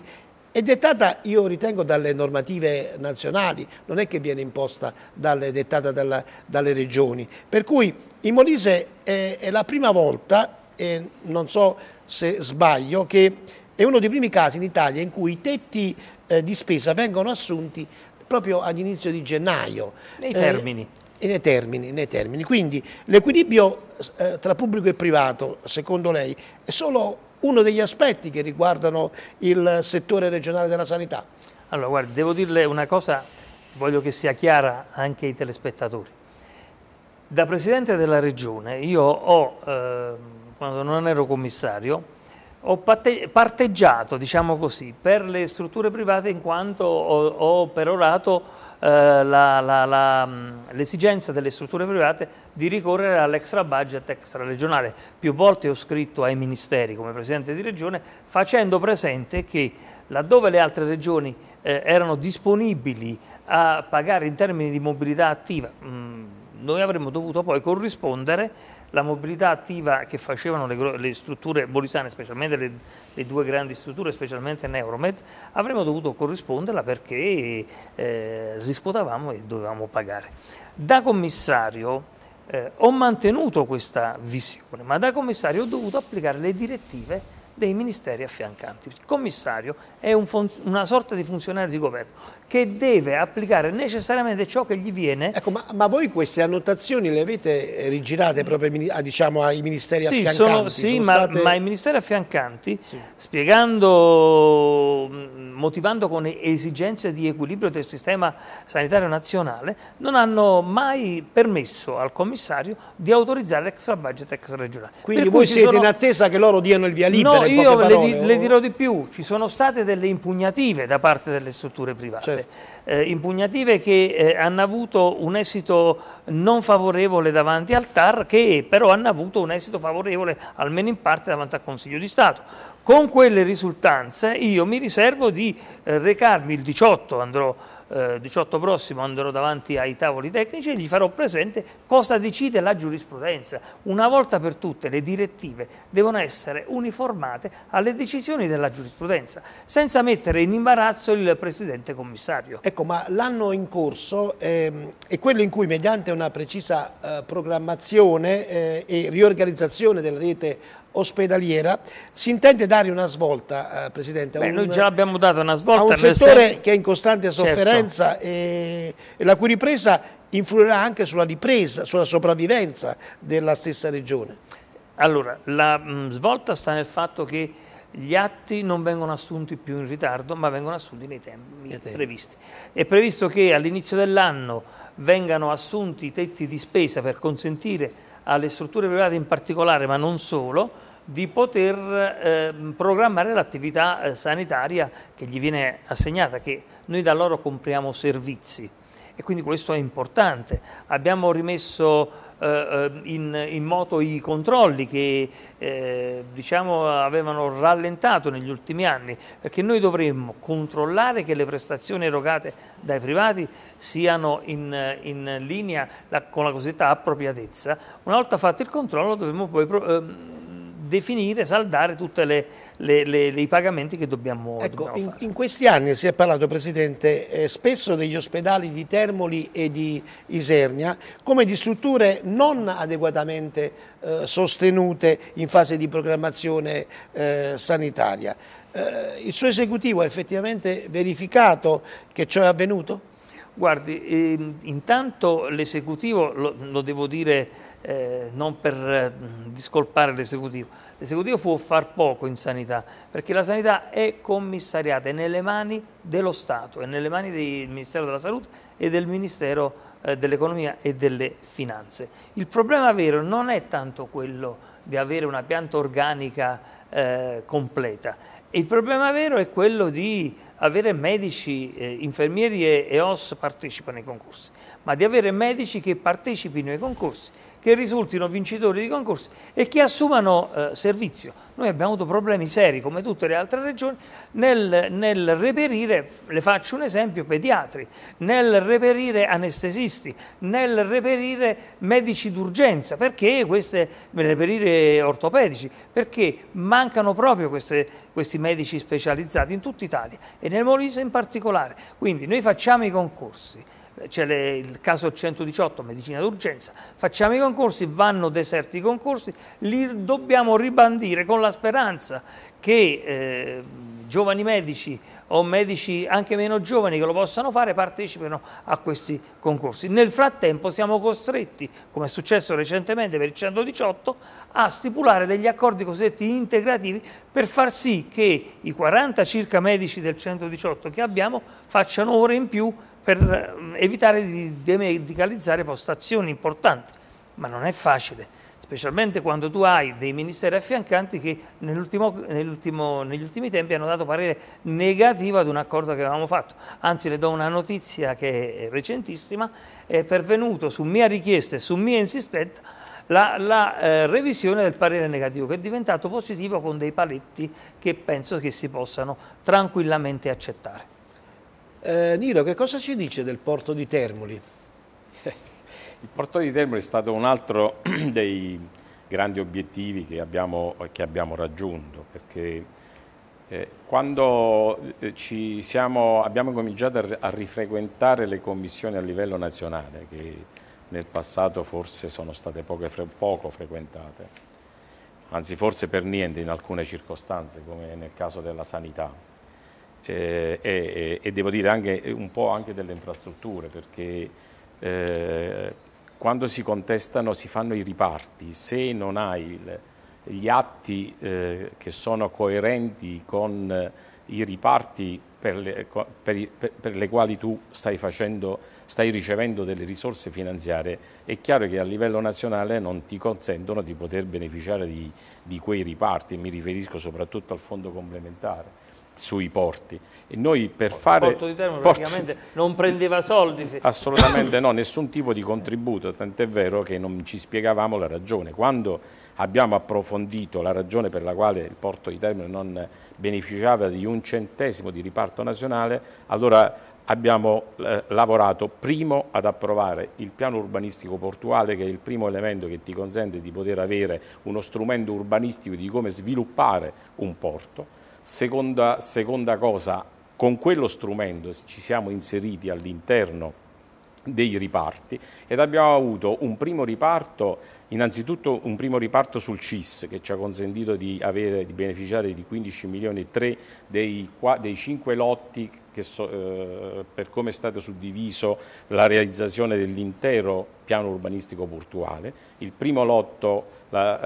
è dettata, io ritengo, dalle normative nazionali, non è che viene imposta, dalle, dettata dalla, dalle regioni. Per cui in Molise è, è la prima volta, e non so se sbaglio, che è uno dei primi casi in Italia in cui i tetti eh, di spesa vengono assunti proprio ad inizio di gennaio. Nei termini. Eh, nei, termini nei termini, Quindi l'equilibrio eh, tra pubblico e privato, secondo lei, è solo uno degli aspetti che riguardano il settore regionale della sanità. Allora, guardi, devo dirle una cosa, voglio che sia chiara anche ai telespettatori. Da Presidente della Regione, io ho, eh, quando non ero commissario, ho parteggiato, diciamo così, per le strutture private in quanto ho, ho perorato eh, l'esigenza delle strutture private di ricorrere all'extra budget extra regionale. Più volte ho scritto ai ministeri come Presidente di Regione facendo presente che laddove le altre regioni eh, erano disponibili a pagare in termini di mobilità attiva, mh, noi avremmo dovuto poi corrispondere la mobilità attiva che facevano le, le strutture bolisane, specialmente le, le, due grandi strutture, specialmente Neuromed, avremmo dovuto corrisponderla perché eh, riscuotavamo e dovevamo pagare. Da commissario eh, ho mantenuto questa visione, ma da commissario ho dovuto applicare le direttive dei ministeri affiancanti. Il commissario è un una sorta di funzionario di governo che deve applicare necessariamente ciò che gli viene. Ecco, ma, ma voi queste annotazioni le avete rigirate proprio a, diciamo, ai ministeri sì, affiancanti? Sono, sì, sono ma, state... ma, i ministeri affiancanti, sì. spiegando, motivando con esigenze di equilibrio del sistema sanitario nazionale, non hanno mai permesso al commissario di autorizzare l'extra budget extra regionale. Quindi voi siete sono... in attesa che loro diano il via libera? No, No, io le, di, le, oh. dirò di più, ci sono state delle impugnative da parte delle strutture private, certo. eh, impugnative che eh, hanno avuto un esito non favorevole davanti al TAR, che però hanno avuto un esito favorevole almeno in parte davanti al Consiglio di Stato. Con quelle risultanze io mi riservo di eh, recarmi il 18, andrò 18 eh, prossimo andrò davanti ai tavoli tecnici e gli farò presente cosa decide la giurisprudenza. Una volta per tutte le direttive devono essere uniformate alle decisioni della giurisprudenza, senza mettere in imbarazzo il Presidente Commissario. Ecco, ma l'anno in corso ehm, è quello in cui mediante una precisa eh, programmazione eh, e riorganizzazione della rete ospedaliera. Si intende dare una svolta, eh, Presidente? Beh, un, noi ce l'abbiamo data una svolta. A un settore senso... che è in costante certo. sofferenza certo. e, e, la cui ripresa influirà anche sulla ripresa, sulla sopravvivenza della stessa regione. Allora, la mh, mm, svolta sta nel fatto che gli atti non vengono assunti più in ritardo, ma vengono assunti nei tempi previsti. È previsto che all'inizio dell'anno vengano assunti i tetti di spesa per consentire alle strutture private in particolare, ma non solo, di poter eh, programmare l'attività eh, sanitaria che gli viene assegnata, che noi da loro compriamo servizi e quindi questo è importante. Abbiamo rimesso eh, eh, in, in, moto i controlli che eh, diciamo, avevano rallentato negli ultimi anni, perché noi dovremmo controllare che le prestazioni erogate dai privati siano in, in linea la, con la cosiddetta appropriatezza. Una volta fatto il controllo dovremmo poi... Eh, definire, saldare tutti i pagamenti che dobbiamo, ecco, dobbiamo in, fare. In questi anni si è parlato, Presidente, eh, spesso degli ospedali di Termoli e di Isernia come di strutture non adeguatamente eh, sostenute in fase di programmazione eh, sanitaria. Eh, il suo esecutivo ha effettivamente verificato che ciò è avvenuto? Guardi, ehm, intanto l'esecutivo, lo, lo devo dire eh, non per eh, discolpare l'esecutivo, l'esecutivo può far poco in sanità, perché la sanità è commissariata, è nelle mani dello Stato, è nelle mani del Ministero della Salute e del Ministero eh, dell'Economia e delle Finanze. Il problema vero non è tanto quello di avere una pianta organica eh, completa, il problema vero è quello di avere medici, eh, infermieri e, e OS partecipano ai concorsi, ma di avere medici che partecipino ai concorsi che risultino vincitori di concorsi e che assumano eh, servizio. Noi abbiamo avuto problemi seri, come tutte le altre regioni, nel, nel reperire, le faccio un esempio, pediatri, nel reperire anestesisti, nel reperire medici d'urgenza, perché queste, nel reperire ortopedici, perché mancano proprio queste, questi medici specializzati in tutta Italia e nel Molise in particolare. Quindi noi facciamo i concorsi c'è il caso 118, medicina d'urgenza, facciamo i concorsi, vanno deserti i concorsi, li dobbiamo ribandire con la speranza che eh, giovani medici o medici anche meno giovani che lo possano fare partecipino a questi concorsi. Nel frattempo siamo costretti, come è successo recentemente per il 118, a stipulare degli accordi cosiddetti integrativi per far sì che i 40 circa medici del 118 che abbiamo facciano ore in più per mm, evitare di demedicalizzare postazioni importanti, ma non è facile, specialmente quando tu hai dei ministeri affiancanti che nell nell negli ultimi tempi hanno dato parere negativo ad un accordo che avevamo fatto. Anzi, le do una notizia che è recentissima, è pervenuto su mia richiesta e su mia insistenza la, la eh, revisione del parere negativo che è diventato positivo con dei paletti che penso che si possano tranquillamente accettare. Eh, Nilo, che cosa ci dice del porto di Termoli? Il porto di Termoli è stato un altro dei grandi obiettivi che abbiamo, che abbiamo raggiunto, perché eh, quando eh, siamo, abbiamo cominciato a, rifrequentare le commissioni a livello nazionale, che nel passato forse sono state poche, poco frequentate, anzi forse per niente in alcune circostanze, come nel caso della sanità, eh, e, e, devo dire anche un po' anche delle infrastrutture perché eh, quando si contestano si fanno i riparti, se non hai il, gli atti eh, che sono coerenti con eh, i riparti per le, per, per le quali tu stai, facendo, stai, ricevendo delle risorse finanziarie, è chiaro che a livello nazionale non ti consentono di poter beneficiare di, di quei riparti, mi riferisco soprattutto al fondo complementare sui porti. E noi per fare il Porto di Termo porto... non prendeva soldi. Se... Assolutamente no, nessun tipo di contributo, tant'è vero che non ci spiegavamo la ragione. Quando abbiamo approfondito la ragione per la quale il porto di Termo non beneficiava di un centesimo di riparto nazionale, allora abbiamo eh, lavorato primo ad approvare il piano urbanistico portuale che è il primo elemento che ti consente di poter avere uno strumento urbanistico di come sviluppare un porto Seconda, seconda cosa, con quello strumento ci siamo inseriti all'interno dei riparti ed abbiamo avuto un primo riparto Innanzitutto un primo riparto sul CIS che ci ha consentito di, avere, di beneficiare di 15 milioni e 3 dei, dei 5 lotti so, eh, per come è stato suddiviso la realizzazione dell'intero piano urbanistico portuale, il primo lotto la,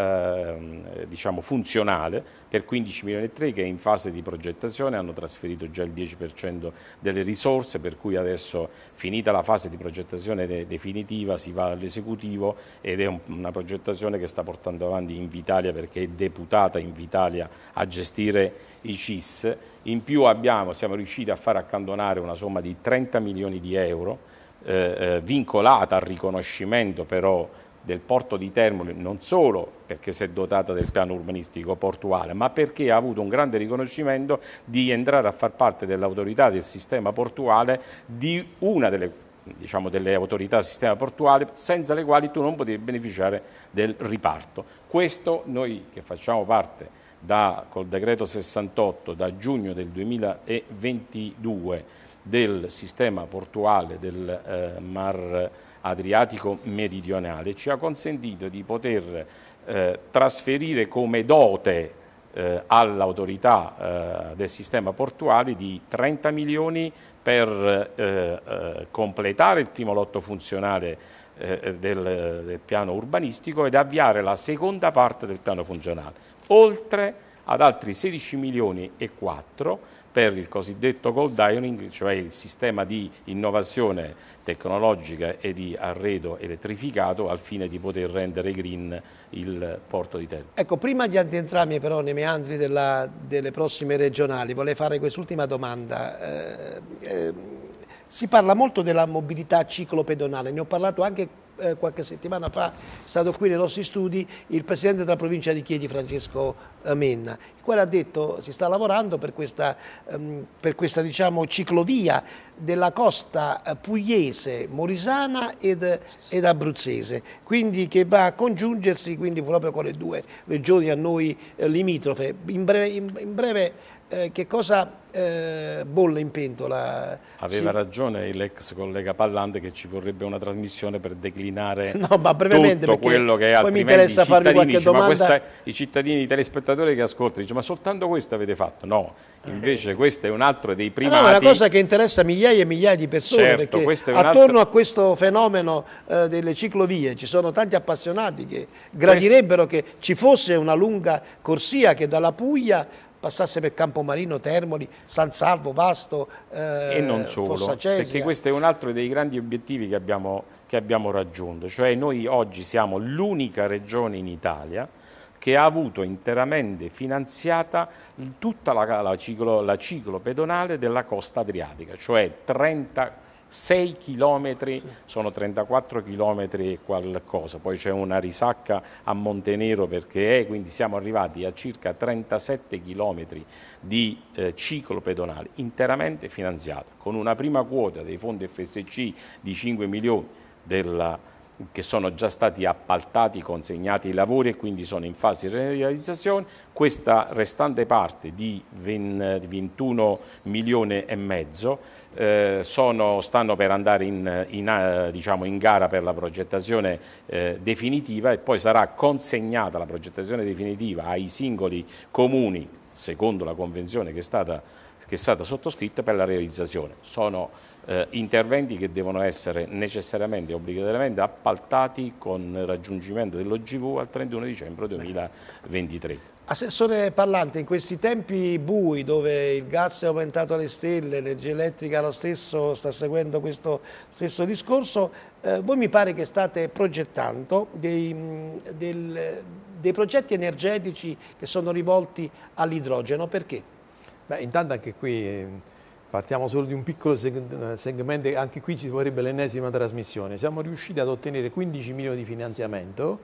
eh, diciamo funzionale per 15 milioni e 3 che è in fase di progettazione, hanno trasferito già il 10% delle risorse per cui adesso finita la fase di progettazione de definitiva si va all'esecutivo ed è un, una progettazione che sta portando avanti Invitalia perché è deputata Invitalia a gestire i CIS. In più abbiamo, siamo riusciti a far accantonare una somma di 30 milioni di euro eh, eh, vincolata al riconoscimento però del porto di Termoli, non solo perché si è dotata del piano urbanistico portuale, ma perché ha avuto un grande riconoscimento di entrare a far parte dell'autorità del sistema portuale di una delle diciamo, delle autorità del sistema portuale senza le quali tu non potevi beneficiare del riparto. Questo noi che facciamo parte da, col decreto 68 da giugno del 2022 del sistema portuale del eh, Mar Adriatico meridionale ci ha consentito di poter eh, trasferire come dote eh, all'autorità eh, del sistema portuale di 30 milioni per eh, eh, completare il primo lotto funzionale eh, eh, del, del, piano urbanistico ed avviare la seconda parte del piano funzionale, oltre ad altri 16 milioni e 4 per il cosiddetto gold ironing, cioè il sistema di innovazione tecnologica e di arredo elettrificato al fine di poter rendere green il porto di Terni. Ecco, prima di addentrarmi però nei meandri della, delle prossime regionali, vorrei fare quest'ultima domanda. Eh, eh, si parla molto della mobilità ciclopedonale, ne ho parlato anche eh, qualche settimana fa è stato qui nei nostri studi il presidente della provincia di Chiedi, Francesco eh, Menna, il quale ha detto si sta lavorando per questa, ehm, per questa diciamo, ciclovia della costa eh, pugliese, morisana ed, ed, abruzzese, quindi che va a congiungersi proprio con le due regioni a noi eh, limitrofe. In breve, in, in breve eh, che cosa eh, bolle in pentola. Aveva sì. ragione l'ex collega Pallante che ci vorrebbe una trasmissione per declinare no, ma tutto quello che è altrimenti i cittadini, dice, ma questa, i cittadini, i telespettatori che ascoltano, dice, ma soltanto questo avete fatto? No, eh. invece eh. questo è un altro dei primati. No, è una cosa che interessa migliaia e migliaia di persone, certo, perché attorno altro... a questo fenomeno eh, delle ciclovie ci sono tanti appassionati che gradirebbero questo... che ci fosse una lunga corsia che dalla Puglia passasse per Campomarino, Termoli, San Salvo, Vasto, eh, e non eh, solo, perché questo è un altro dei grandi obiettivi che abbiamo, che abbiamo raggiunto, cioè noi oggi siamo l'unica regione in Italia che ha avuto interamente finanziata tutta la, la, ciclo, la ciclo pedonale della costa adriatica, cioè 30 km 6 chilometri, sì. sono 34 chilometri e qualcosa, poi c'è una risacca a Montenero perché è, quindi siamo arrivati a circa 37 chilometri di eh, ciclo pedonale interamente finanziato con una prima quota dei fondi FSC di 5 milioni della che sono già stati appaltati, consegnati i lavori e quindi sono in fase di realizzazione, questa restante parte di 21 milioni e mezzo eh, sono, stanno per andare in, in, eh, diciamo in gara per la progettazione eh, definitiva e poi sarà consegnata la progettazione definitiva ai singoli comuni secondo la convenzione che è stata, che è stata sottoscritta per la realizzazione. Sono eh, interventi che devono essere necessariamente e obbligatoriamente appaltati con raggiungimento dell'OGV al 31 dicembre 2023. Assessore Parlante, in questi tempi bui dove il gas è aumentato alle stelle, l'energia elettrica lo stesso sta seguendo questo stesso discorso, eh, voi mi pare che state progettando dei, mm, del, dei progetti energetici che sono rivolti all'idrogeno, perché? Beh, intanto anche qui eh, Partiamo solo di un piccolo segmento, anche qui ci vorrebbe l'ennesima trasmissione. Siamo riusciti ad ottenere 15 milioni di finanziamento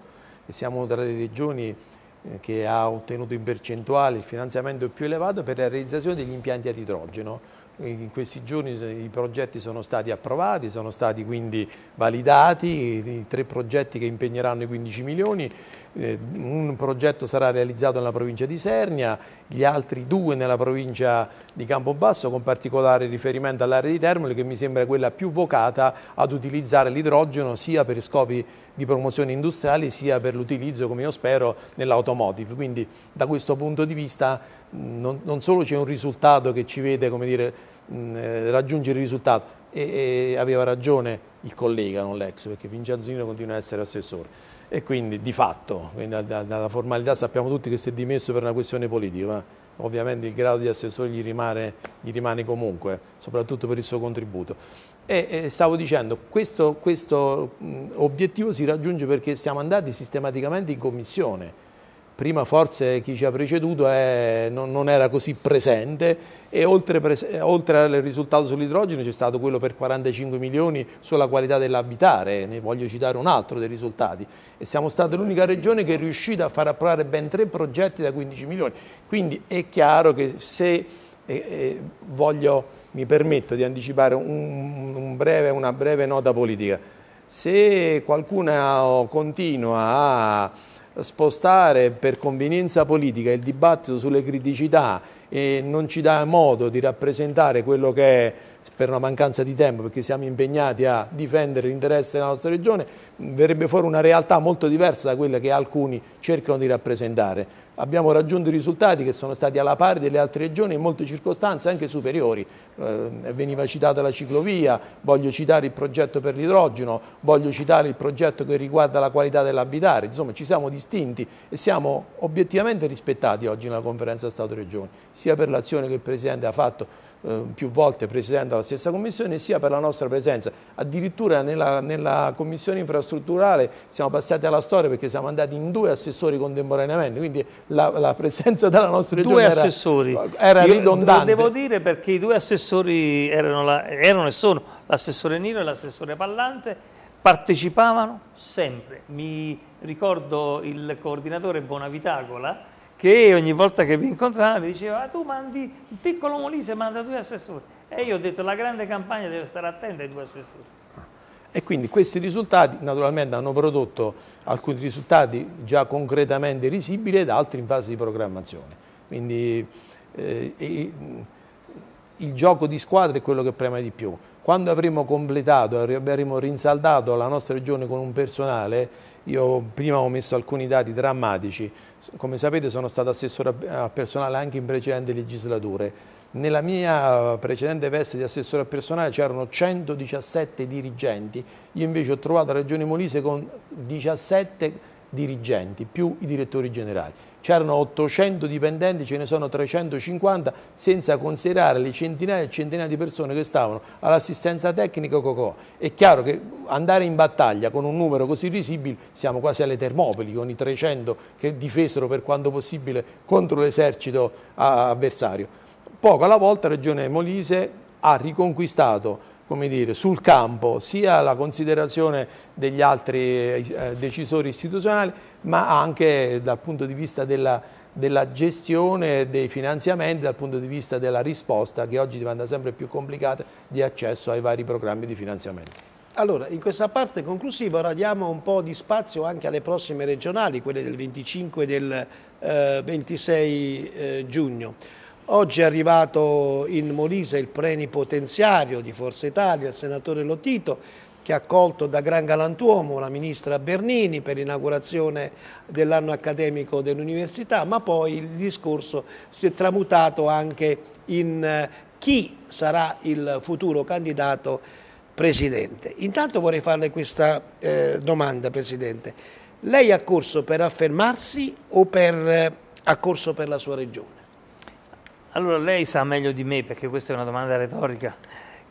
e siamo tra le regioni eh, che ha ottenuto in percentuale il finanziamento più elevato per la realizzazione degli impianti ad idrogeno. In questi giorni eh, i progetti sono stati approvati, sono stati quindi validati, i tre progetti che impegneranno i 15 milioni eh, un progetto sarà realizzato nella provincia di Sernia, gli altri due nella provincia di Campobasso con particolare riferimento all'area di Termoli che mi sembra quella più vocata ad utilizzare l'idrogeno sia per scopi di promozione industriale sia per l'utilizzo, come io spero, nell'automotive. Quindi da questo punto di vista non, non solo c'è un risultato che ci vede dire, mh, eh, raggiungere il risultato, e, aveva ragione il collega, non l'ex, perché Vincenzo Zino continua ad essere assessore e quindi di fatto, quindi dalla formalità sappiamo tutti che si è dimesso per una questione politica, ma ovviamente il grado di assessore gli rimane, gli rimane comunque, soprattutto per il suo contributo. E, e stavo dicendo, questo, questo obiettivo si raggiunge perché siamo andati sistematicamente in commissione, prima forse chi ci ha preceduto è, eh, non, non, era così presente e oltre, eh, oltre al risultato sull'idrogeno c'è stato quello per 45 milioni sulla qualità dell'abitare, ne voglio citare un altro dei risultati e siamo state l'unica regione che è riuscita a far approvare ben tre progetti da 15 milioni, quindi è chiaro che se eh, voglio, mi permetto di anticipare un, un breve, una breve nota politica, se qualcuno continua a spostare per convenienza politica il dibattito sulle criticità e non ci dà modo di rappresentare quello che è per una mancanza di tempo perché siamo impegnati a difendere l'interesse della nostra regione verrebbe fuori una realtà molto diversa da quella che alcuni cercano di rappresentare abbiamo raggiunto risultati che sono stati alla pari delle altre regioni in molte circostanze anche superiori. Eh, veniva citata la ciclovia, voglio citare il progetto per l'idrogeno, voglio citare il progetto che riguarda la qualità dell'abitare, insomma ci siamo distinti e siamo obiettivamente rispettati oggi nella conferenza Stato-Regioni, sia per l'azione che il Presidente ha fatto eh, più volte presidente della stessa commissione, sia per la nostra presenza. Addirittura nella, nella, commissione infrastrutturale siamo passati alla storia perché siamo andati in due assessori contemporaneamente, quindi la, la presenza della nostra regione due era, assessori. era Io ridondante. Lo devo dire perché i due assessori erano, la, erano e sono l'assessore Nino e l'assessore Pallante, partecipavano sempre. Mi ricordo il coordinatore Bonavitagola, che ogni volta che mi incontrava mi diceva ah, tu mandi, il piccolo Molise manda due assessori. E io ho detto la grande campagna deve stare attenta ai due assessori. E quindi questi risultati naturalmente hanno prodotto alcuni risultati già concretamente risibili ed altri in fase di programmazione. Quindi eh, e, il gioco di squadra è quello che preme di più. Quando avremo completato, avremo rinsaldato la nostra regione con un personale, io prima ho messo alcuni dati drammatici, come sapete sono stato assessore al personale anche in precedenti legislature. Nella mia eh, precedente veste di assessore al personale c'erano 117 dirigenti, io invece ho trovato la Regione Molise con 17 dirigenti più i direttori generali. C'erano 800 dipendenti, ce ne sono 350 senza considerare le centinaia e centinaia di persone che stavano all'assistenza tecnica Cocò. È chiaro che andare in battaglia con un numero così risibile siamo quasi alle Termopoli con i 300 che difesero per quanto possibile contro l'esercito avversario. Poco alla volta la Regione Molise ha riconquistato come dire, sul campo sia la considerazione degli altri eh, decisori istituzionali, ma anche dal punto di vista della, della gestione dei finanziamenti, dal punto di vista della risposta che oggi diventa sempre più complicata di accesso ai vari programmi di finanziamento. Allora, in questa parte conclusiva ora diamo un po' di spazio anche alle prossime regionali, quelle del 25 e del eh, 26 eh, giugno. Oggi è arrivato in Molise il plenipotenziario di Forza Italia, il senatore Lotito, che ha accolto da gran galantuomo la ministra Bernini per l'inaugurazione dell'anno accademico dell'università, ma poi il discorso si è tramutato anche in eh, chi sarà il futuro candidato Presidente. Intanto vorrei farle questa eh, domanda, Presidente. Lei ha corso per affermarsi o per, eh, ha corso per la sua regione? Allora, lei sa meglio di me, perché questa è una domanda retorica,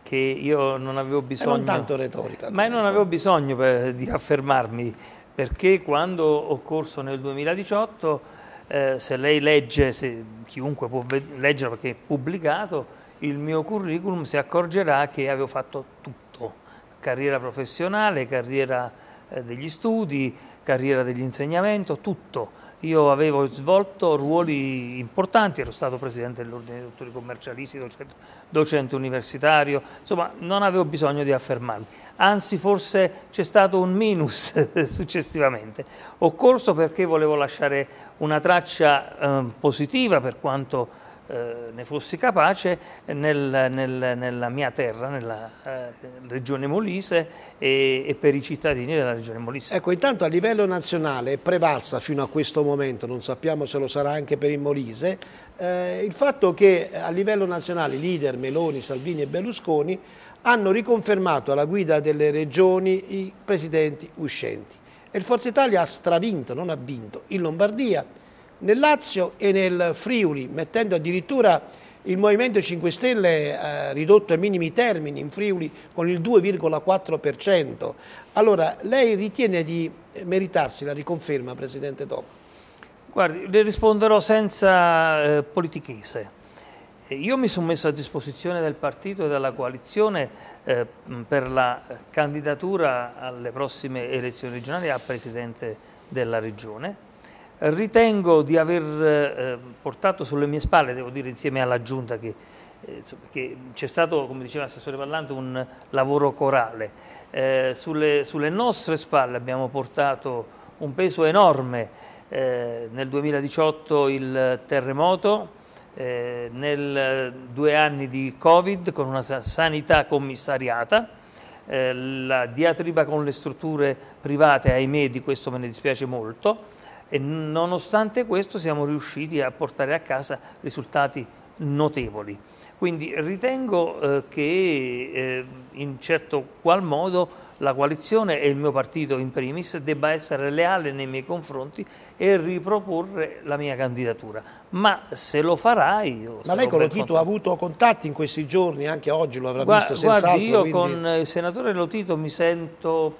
che io non avevo eh, bisogno... E non tanto retorica. Ma non avevo bisogno per, di affermarmi, perché quando ho corso nel 2018, eh, se lei legge, se chiunque può leggere perché è pubblicato, il mio curriculum si accorgerà che avevo fatto tutto, carriera professionale, carriera eh, degli studi, carriera dell'insegnamento, tutto io avevo svolto ruoli importanti, ero stato presidente dell'Ordine dei Dottori Commercialisti, docente, docente universitario, insomma non avevo bisogno di affermarmi, anzi forse c'è stato un minus successivamente. Ho corso perché volevo lasciare una traccia eh, positiva per quanto eh, ne fossi capace nel, nel, nella mia terra, nella eh, regione Molise e, e, per i cittadini della regione Molise. Ecco, intanto a livello nazionale è prevalsa fino a questo momento, non sappiamo se lo sarà anche per il Molise, eh, il fatto che a livello nazionale leader Meloni, Salvini e Berlusconi hanno riconfermato alla guida delle regioni i presidenti uscenti. E il Forza Italia ha stravinto, non ha vinto, in Lombardia, nel Lazio e nel Friuli, mettendo addirittura il Movimento 5 Stelle eh, ridotto ai minimi termini in Friuli con il 2,4%. Allora, lei ritiene di eh, meritarsi la riconferma, Presidente Toma? Guardi, le risponderò senza eh, politichese. Io mi sono messo a disposizione del partito e della coalizione eh, per la candidatura alle prossime elezioni regionali a Presidente della Regione Ritengo di aver eh, eh, portato sulle mie spalle, devo dire insieme alla Giunta, che eh, c'è stato, come diceva l'assessore Parlante, un lavoro corale. Eh, sulle, sulle, nostre spalle abbiamo portato un peso enorme eh, nel 2018 il terremoto, eh, nel due anni di Covid con una sanità commissariata, la diatriba con le strutture private, ahimè di questo me ne dispiace molto, e nonostante questo siamo riusciti a portare a casa risultati notevoli. Quindi ritengo eh, che eh, in certo qual modo la coalizione e il mio partito in primis debba essere leale nei miei confronti e riproporre la mia candidatura. Ma se lo farà io... Ma lei con Lotito ha avuto contatti in questi giorni, anche oggi lo avrà Gua visto senz'altro. Guardi, io quindi... con il senatore Lotito mi sento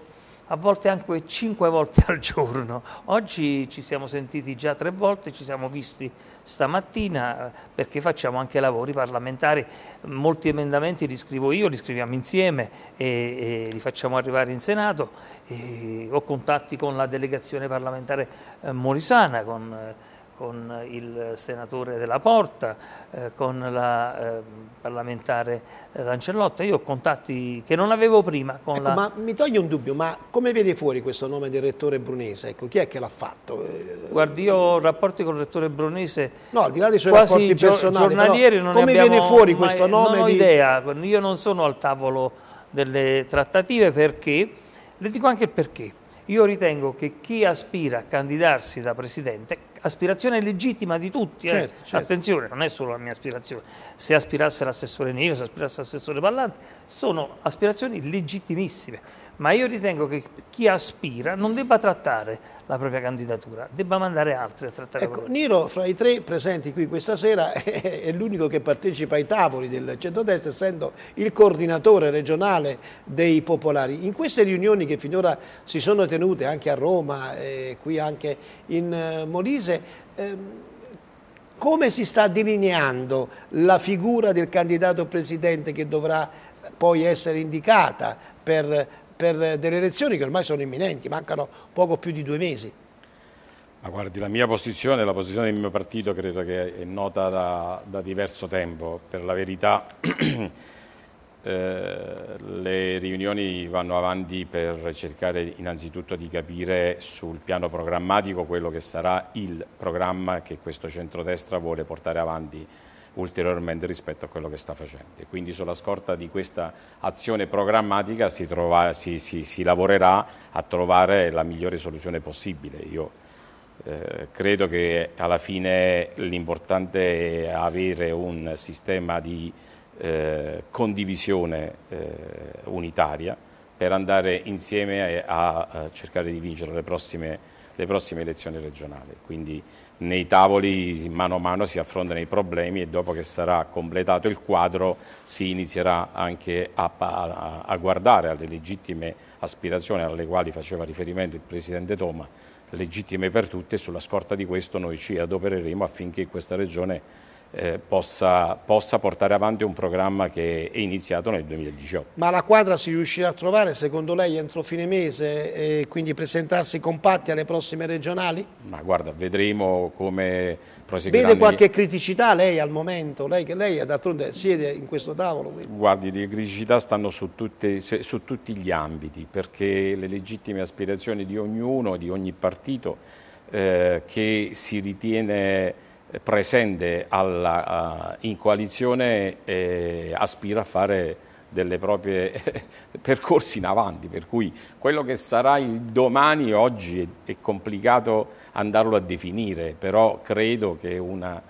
a volte anche cinque volte al giorno. Oggi ci siamo sentiti già tre volte, ci siamo visti stamattina perché facciamo anche lavori parlamentari. Molti emendamenti li scrivo io, li scriviamo insieme e, e li facciamo arrivare in Senato. E ho contatti con la delegazione parlamentare eh, morisana, con, eh, con il senatore della Porta, eh, con la eh, parlamentare Lancellotta. Io ho contatti che non avevo prima. Ecco, la... Ma mi toglie un dubbio, ma come viene fuori questo nome del rettore Brunese? Ecco, chi è che l'ha fatto? Eh, Guardi, io ho rapporti con il rettore Brunese. No, al di là dei suoi rapporti personali. Giornalieri non come viene fuori questo nome? Non ho di... idea, io non sono al tavolo delle trattative perché, le dico anche il perché. Io ritengo che chi aspira a candidarsi da presidente aspirazione legittima di tutti. eh. Certo, certo. Attenzione, non è solo la mia aspirazione. Se aspirasse l'assessore Nero, se aspirasse l'assessore Ballanti, sono aspirazioni legittimissime ma io ritengo che chi aspira non debba trattare la propria candidatura, debba mandare altri a trattare ecco, la propria. candidatura. Niro, fra i tre presenti qui questa sera, è, l'unico che partecipa ai tavoli del centrodestra, essendo il coordinatore regionale dei popolari. In queste riunioni che finora si sono tenute anche a Roma, e qui anche in eh, Molise, ehm, come si sta delineando la figura del candidato presidente che dovrà poi essere indicata per per eh, delle elezioni che ormai sono imminenti, mancano poco più di due mesi. Ma guardi, la mia posizione, la posizione del mio partito credo che è nota da, da diverso tempo. Per la verità eh, le riunioni vanno avanti per cercare innanzitutto di capire sul piano programmatico quello che sarà il programma che questo centrodestra vuole portare avanti ulteriormente rispetto a quello che sta facendo. E quindi sulla scorta di questa azione programmatica si, trova, si, si, si lavorerà a trovare la migliore soluzione possibile. Io eh, credo che alla fine l'importante è avere un sistema di eh, condivisione eh, unitaria per andare insieme a, a cercare di vincere le prossime, le prossime elezioni regionali. Quindi nei tavoli mano a mano si affrontano i problemi e dopo che sarà completato il quadro si inizierà anche a, a, a guardare alle legittime aspirazioni alle quali faceva riferimento il Presidente Toma, legittime per tutte e sulla scorta di questo noi ci adopereremo affinché questa Regione eh, possa, possa, portare avanti un programma che è iniziato nel 2018. Ma la quadra si riuscirà a trovare secondo lei entro fine mese e quindi presentarsi compatti alle prossime regionali? Ma guarda, vedremo come proseguirà. Vede qualche criticità lei al momento? Lei che lei d'altronde siede in questo tavolo? Quindi. Guardi, le criticità stanno su, tutte, su tutti gli ambiti perché le legittime aspirazioni di ognuno, di ogni partito eh, che si ritiene presente alla, in coalizione aspira a fare delle proprie percorsi in avanti, per cui quello che sarà il domani oggi è, complicato andarlo a definire, però credo che una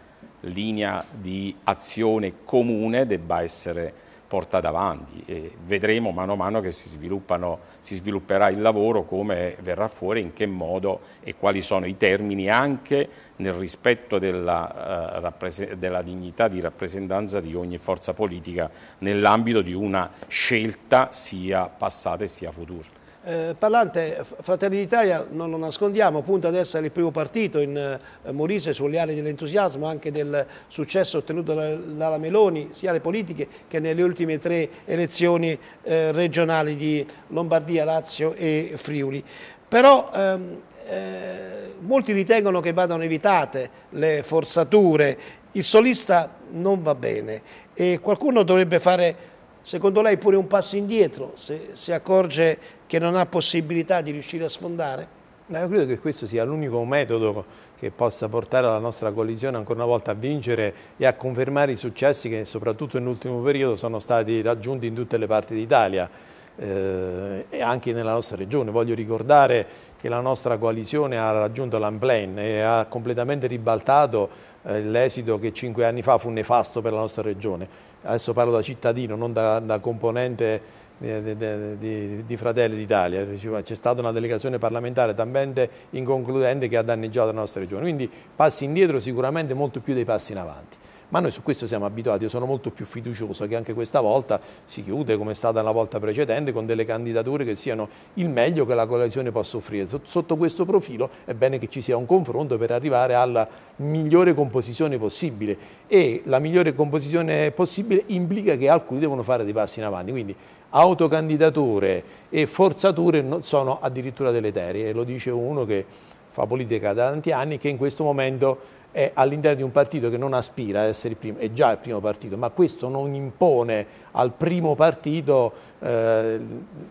linea di azione comune debba essere porta davanti e vedremo mano a mano che si, si svilupperà il lavoro come verrà fuori, in che modo e quali sono i termini anche nel rispetto della, eh, della dignità di rappresentanza di ogni forza politica nell'ambito di una scelta sia passata sia futura. Eh, parlante, Fratelli d'Italia, non lo nascondiamo, punta ad essere il primo partito in eh, Molise sulle ali dell'entusiasmo, anche del successo ottenuto dalla, dalla, Meloni, sia alle politiche che nelle ultime tre elezioni eh, regionali di Lombardia, Lazio e Friuli. Però ehm, eh, molti ritengono che vadano evitate le forzature, il solista non va bene e qualcuno dovrebbe fare, secondo lei, pure un passo indietro se si accorge che non ha possibilità di riuscire a sfondare? Io credo che questo sia l'unico metodo che possa portare la nostra coalizione ancora una volta a vincere e a confermare i successi che soprattutto nell'ultimo periodo sono stati raggiunti in tutte le parti d'Italia eh, e anche nella nostra regione. Voglio ricordare che la nostra coalizione ha raggiunto l'Amplain e ha completamente ribaltato eh, l'esito che cinque anni fa fu nefasto per la nostra regione. Adesso parlo da cittadino, non da, da componente di, di, di Fratelli d'Italia, c'è stata una delegazione parlamentare talmente inconcludente che ha danneggiato la nostra regione, quindi passi indietro sicuramente molto più dei passi in avanti ma noi su questo siamo abituati, io sono molto più fiducioso che anche questa volta si chiude come è stata la volta precedente con delle candidature che siano il meglio che la coalizione possa offrire. Sotto questo profilo è bene che ci sia un confronto per arrivare alla migliore composizione possibile e la migliore composizione possibile implica che alcuni devono fare dei passi in avanti, quindi autocandidature e forzature sono addirittura deleterie, lo dice uno che fa politica da tanti anni che in questo momento è all'interno di un partito che non aspira ad essere il primo, è già il primo partito, ma questo non impone al primo partito eh,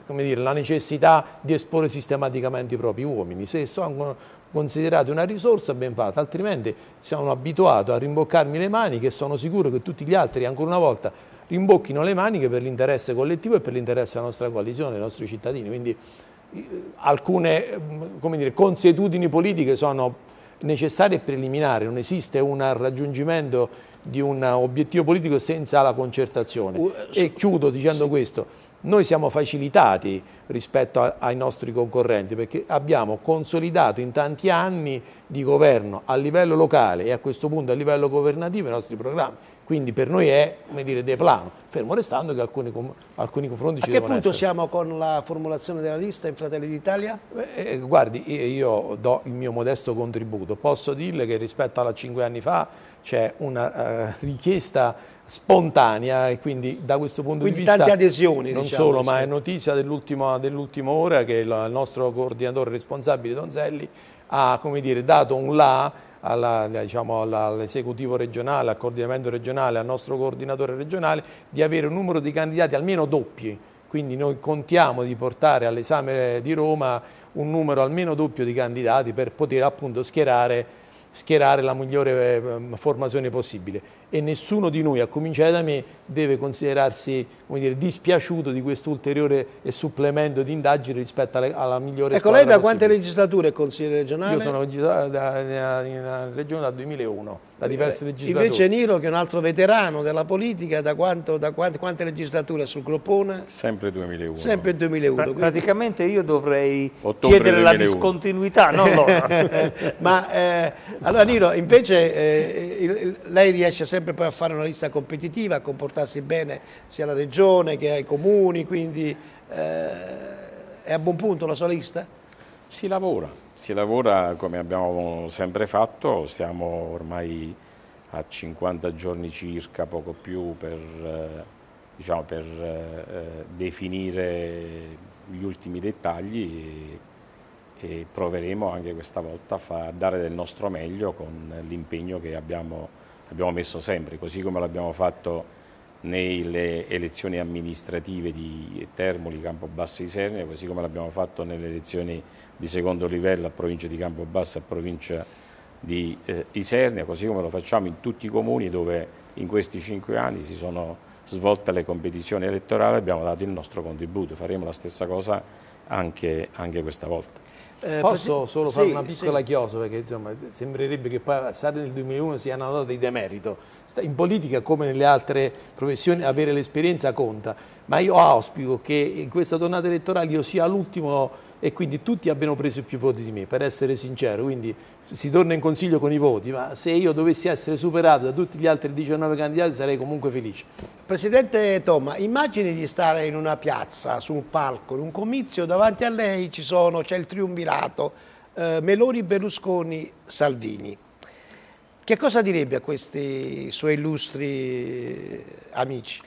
dire, la necessità di esporre sistematicamente i propri uomini. Se sono considerati una risorsa ben fatta, altrimenti siamo abituati a rimboccarmi le maniche e sono sicuro che tutti gli altri, ancora una volta, rimbocchino le maniche per l'interesse collettivo e per l'interesse della nostra coalizione, dei nostri cittadini. Quindi eh, alcune mm, dire, consuetudini politiche sono necessaria e preliminare, non esiste un raggiungimento di un obiettivo politico senza la concertazione. Uh, e chiudo dicendo sì. questo, noi siamo facilitati rispetto a, ai nostri concorrenti perché abbiamo consolidato in tanti anni di governo a livello locale e a questo punto a livello governativo i nostri programmi quindi per noi è, come dire, deplano, fermo restando che alcuni, alcuni confronti ci devono essere. A che punto siamo con la formulazione della lista in Fratelli d'Italia? Eh, eh, guardi, eh, io do il mio modesto contributo. Posso dirle che rispetto alla cinque anni fa c'è una uh, richiesta spontanea e quindi da questo punto quindi di vista tante adesioni non diciamo, solo sì. ma è notizia dell'ultima dell ora che il nostro coordinatore responsabile Donzelli ha come dire, dato un là alla, diciamo, alla, all'esecutivo regionale, al coordinamento regionale, al nostro coordinatore regionale, di avere un numero di candidati almeno doppi. Quindi noi contiamo di portare all'esame di Roma un numero almeno doppio di candidati per poter appunto schierare schierare la migliore ehm, formazione possibile e nessuno di noi, a cominciare da me, deve considerarsi dire, dispiaciuto di questo ulteriore supplemento di indagine rispetto alla, alla migliore ecco, lei da possibile. quante legislature è consigliere regionale? Io sono in regione dal 2001 da diverse legislature. Invece Niro, che è un altro veterano della politica, da, quanto, da quante, quante, legislature sul groppone? Sempre 2001. Sempre 2001 pra praticamente io dovrei Ottobre chiedere 2001. la discontinuità, non loro. Ma eh, allora Niro, invece eh, lei riesce sempre poi a fare una lista competitiva, a comportarsi bene sia alla regione che ai comuni, quindi eh, è a buon punto la sua lista? Si lavora. Si lavora come abbiamo sempre fatto, siamo ormai a 50 giorni circa, poco più, per, eh, diciamo, per eh, eh, definire gli ultimi dettagli e, e proveremo anche questa volta a, far, a dare del nostro meglio con l'impegno che abbiamo, abbiamo messo sempre, così come l'abbiamo fatto nelle elezioni amministrative di Termoli, Campobasso e Isernia, così come l'abbiamo fatto nelle elezioni di secondo livello a provincia di Campobasso e a provincia di eh, Isernia, così come lo facciamo in tutti i comuni dove in questi cinque anni si sono svolte le competizioni elettorali abbiamo dato il nostro contributo, faremo la stessa cosa anche, anche questa volta. Eh, Posso solo fare sì, una piccola sì. chiosa perché insomma, sembrerebbe che poi passare nel 2001 sia una nota di demerito. In politica come nelle altre professioni avere l'esperienza conta, ma io auspico che in questa tornata elettorale io sia l'ultimo e quindi tutti abbiano preso più voti di me, per essere sincero, quindi si torna in consiglio con i voti, ma se io dovessi essere superato da tutti gli altri 19 candidati sarei comunque felice. Presidente Tomma, immagini di stare in una piazza, su un palco, in un comizio, davanti a lei c'è il triumvirato, eh, Meloni, Berlusconi, Salvini. Che cosa direbbe a questi suoi illustri eh, amici?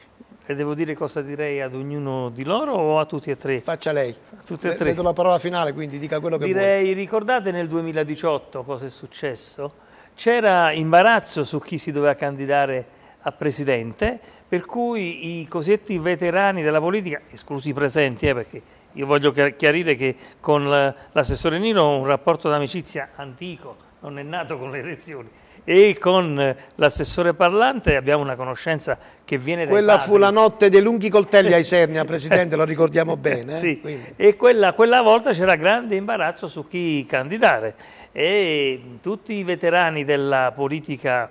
E devo dire cosa direi ad ognuno di loro o a tutti e tre? Faccia lei. A tutti e tre. Vedo la parola finale, quindi dica quello che direi, Direi, ricordate nel 2018 cosa è successo? C'era imbarazzo su chi si doveva candidare a presidente, per cui i cosiddetti veterani della politica, esclusi i presenti, eh, perché io voglio chiarire che con l'assessore Nino ho un rapporto d'amicizia antico, non è nato con le elezioni, e con l'assessore parlante abbiamo una conoscenza che viene da. quella fu la notte dei lunghi coltelli ai Sernia Presidente lo ricordiamo bene eh? sì. e quella, quella volta c'era grande imbarazzo su chi candidare e tutti i veterani della politica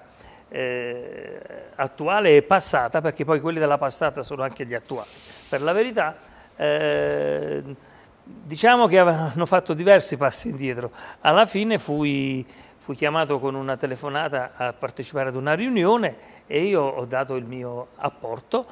eh, attuale e passata perché poi quelli della passata sono anche gli attuali per la verità eh, diciamo che avevano fatto diversi passi indietro alla fine fui fui chiamato con una telefonata a partecipare ad una riunione e io ho dato il mio apporto.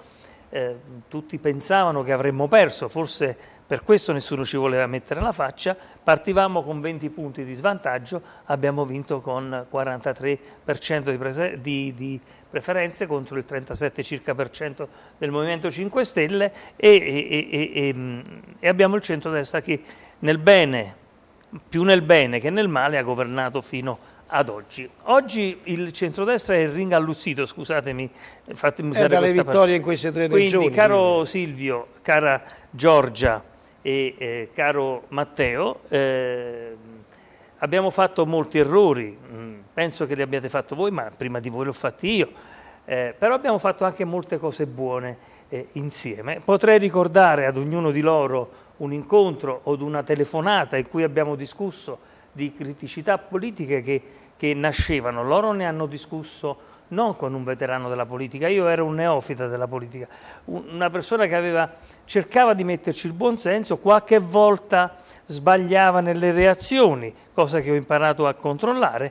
Eh, tutti pensavano che avremmo perso, forse per questo nessuno ci voleva mettere la faccia. Partivamo con 20 punti di svantaggio, abbiamo vinto con 43% di, prese- di, di preferenze contro il 37 circa per cento del Movimento 5 Stelle e, e, e, mm, e abbiamo il centro-destra che nel bene più nel bene che nel male ha governato fino ad oggi. Oggi il centrodestra è ringalluzzito, scusatemi, eh, fatemi eh, usare è dalle vittorie parte. in queste tre Quindi, regioni. Quindi caro Silvio, cara Giorgia e eh, caro Matteo, eh, abbiamo fatto molti errori, mm, penso che li abbiate fatti voi, ma prima di voi l'ho fatti io, eh, però abbiamo fatto anche molte cose buone eh, insieme. Potrei ricordare ad ognuno di loro un incontro o una telefonata in cui abbiamo discusso di criticità politiche che, che nascevano. Loro ne hanno discusso non con un veterano della politica, io ero un neofita della politica, una persona che aveva, cercava di metterci il buonsenso, qualche volta sbagliava nelle reazioni, cosa che ho imparato a controllare,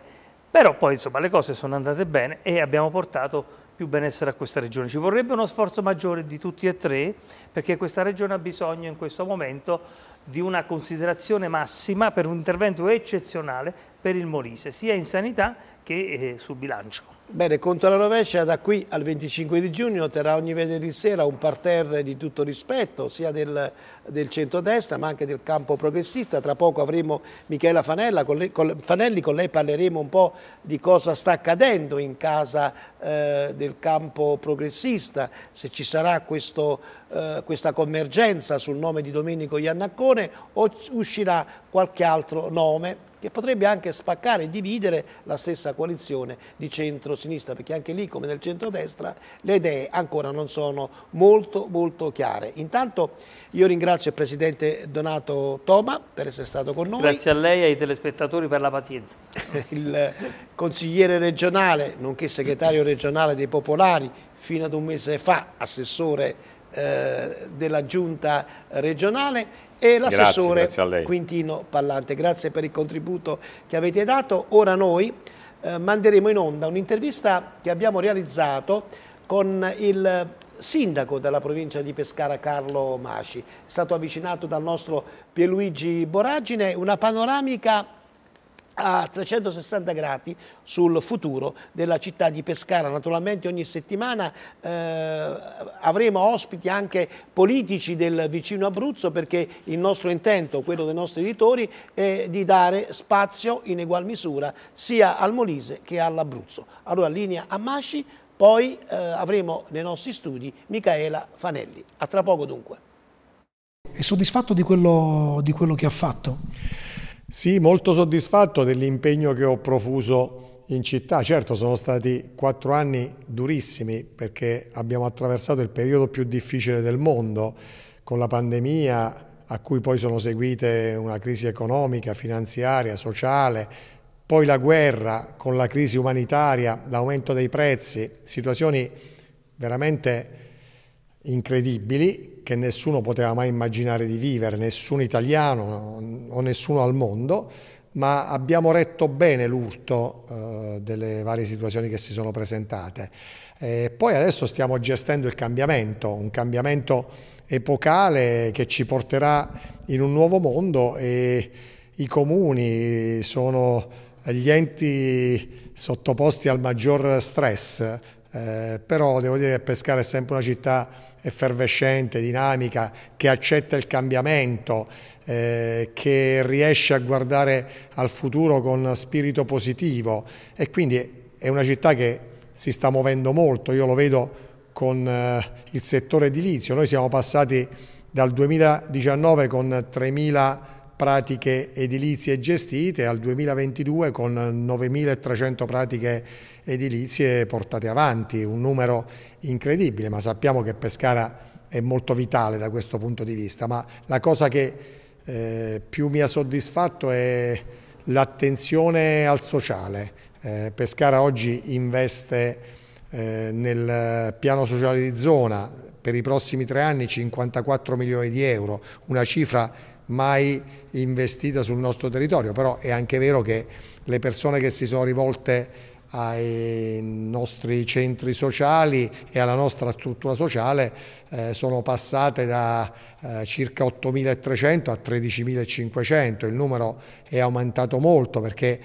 però poi insomma le cose sono andate bene e abbiamo portato più benessere a questa regione. Ci vorrebbe uno sforzo maggiore di tutti e tre perché questa regione ha bisogno in questo momento di una considerazione massima per un intervento eccezionale per il Molise, sia in sanità che eh, sul bilancio. Bene, conto alla rovescia, da qui al 25 di giugno terrà ogni venerdì sera un parterre di tutto rispetto, sia del, del centrodestra ma anche del campo progressista. Tra poco avremo Michela Fanella, con lei, con, Fanelli, con lei parleremo un po' di cosa sta accadendo in casa eh, del campo progressista, se ci sarà questo, eh, questa convergenza sul nome di Domenico Iannaccone o uscirà qualche altro nome che potrebbe anche spaccare e dividere la stessa coalizione di centro-sinistra, perché anche lì, come nel centro-destra, le idee ancora non sono molto, molto chiare. Intanto io ringrazio il Presidente Donato Toma per essere stato con noi. Grazie a lei e ai telespettatori per la pazienza. il consigliere regionale, nonché segretario regionale dei Popolari, fino ad un mese fa assessore eh, della giunta regionale e l'assessore grazie, grazie Quintino Pallante. Grazie per il contributo che avete dato. Ora noi eh, manderemo in onda un'intervista che abbiamo realizzato con il sindaco della provincia di Pescara Carlo Masci. È stato avvicinato dal nostro Pierluigi Boragine, una panoramica a 360 gradi sul futuro della città di Pescara. Naturalmente ogni settimana eh, avremo ospiti anche politici del vicino Abruzzo perché il nostro intento, quello dei nostri editori, è di dare spazio in egual misura sia al Molise che all'Abruzzo. Allora linea a Masci, poi eh, avremo nei nostri studi Micaela Fanelli. A tra poco dunque. È soddisfatto di quello, di quello che ha fatto? Sì, molto soddisfatto dell'impegno che ho profuso in città. Certo, sono stati quattro anni durissimi perché abbiamo attraversato il periodo più difficile del mondo con la pandemia a cui poi sono seguite una crisi economica, finanziaria, sociale, poi la guerra con la crisi umanitaria, l'aumento dei prezzi, situazioni veramente incredibili che nessuno poteva mai immaginare di vivere, nessun italiano o nessuno al mondo, ma abbiamo retto bene l'urto eh, delle varie situazioni che si sono presentate. E poi adesso stiamo gestendo il cambiamento, un cambiamento epocale che ci porterà in un nuovo mondo e i comuni sono gli enti sottoposti al maggior stress, eh, però devo dire che Pescara è sempre una città effervescente, dinamica, che accetta il cambiamento, eh, che riesce a guardare al futuro con spirito positivo e quindi è una città che si sta muovendo molto, io lo vedo con eh, il settore edilizio, noi siamo passati dal 2019 con 3.000 pratiche edilizie gestite al 2022 con 9.300 pratiche edilizie portate avanti, un numero incredibile, ma sappiamo che Pescara è molto vitale da questo punto di vista, ma la cosa che eh, più mi ha soddisfatto è l'attenzione al sociale. Eh, Pescara oggi investe eh, nel piano sociale di zona per i prossimi tre anni 54 milioni di euro, una cifra mai investita sul nostro territorio, però è anche vero che le persone che si sono rivolte ai nostri centri sociali e alla nostra struttura sociale eh, sono passate da eh, circa 8.300 a 13.500, il numero è aumentato molto perché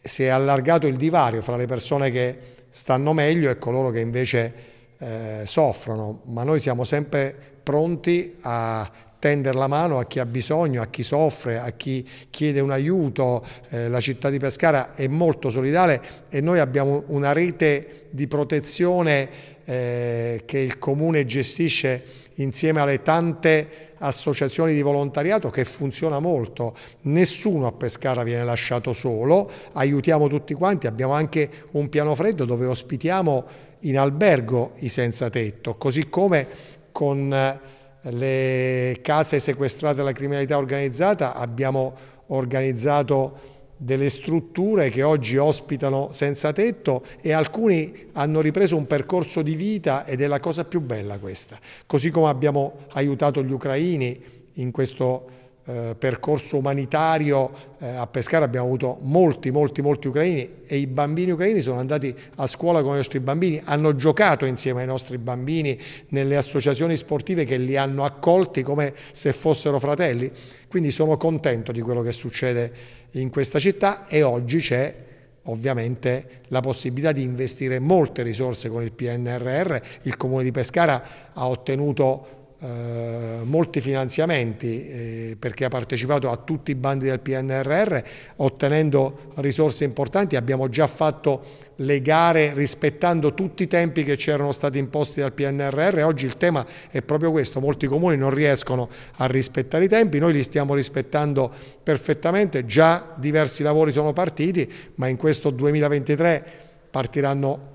si è allargato il divario fra le persone che stanno meglio e coloro che invece eh, soffrono, ma noi siamo sempre pronti a tendere la mano a chi ha bisogno, a chi soffre, a chi chiede un aiuto. Eh, la città di Pescara è molto solidale e noi abbiamo una rete di protezione eh, che il Comune gestisce insieme alle tante associazioni di volontariato che funziona molto, nessuno a Pescara viene lasciato solo, aiutiamo tutti quanti, abbiamo anche un piano freddo dove ospitiamo in albergo i senza tetto, così come con eh, le case sequestrate alla criminalità organizzata, abbiamo organizzato delle strutture che oggi ospitano senza tetto e alcuni hanno ripreso un percorso di vita ed è la cosa più bella questa. Così come abbiamo aiutato gli ucraini in questo eh, percorso umanitario eh, a Pescara abbiamo avuto molti, molti, molti ucraini e i bambini ucraini sono andati a scuola con i nostri bambini, hanno giocato insieme ai nostri bambini nelle associazioni sportive che li hanno accolti come se fossero fratelli, quindi sono contento di quello che succede in questa città e oggi c'è ovviamente la possibilità di investire molte risorse con il PNRR, il comune di Pescara ha ottenuto eh, molti finanziamenti eh, perché ha partecipato a tutti i bandi del PNRR ottenendo risorse importanti, abbiamo già fatto le gare rispettando tutti i tempi che c'erano stati imposti dal PNRR, oggi il tema è proprio questo, molti comuni non riescono a rispettare i tempi, noi li stiamo rispettando perfettamente, già diversi lavori sono partiti ma in questo 2023 partiranno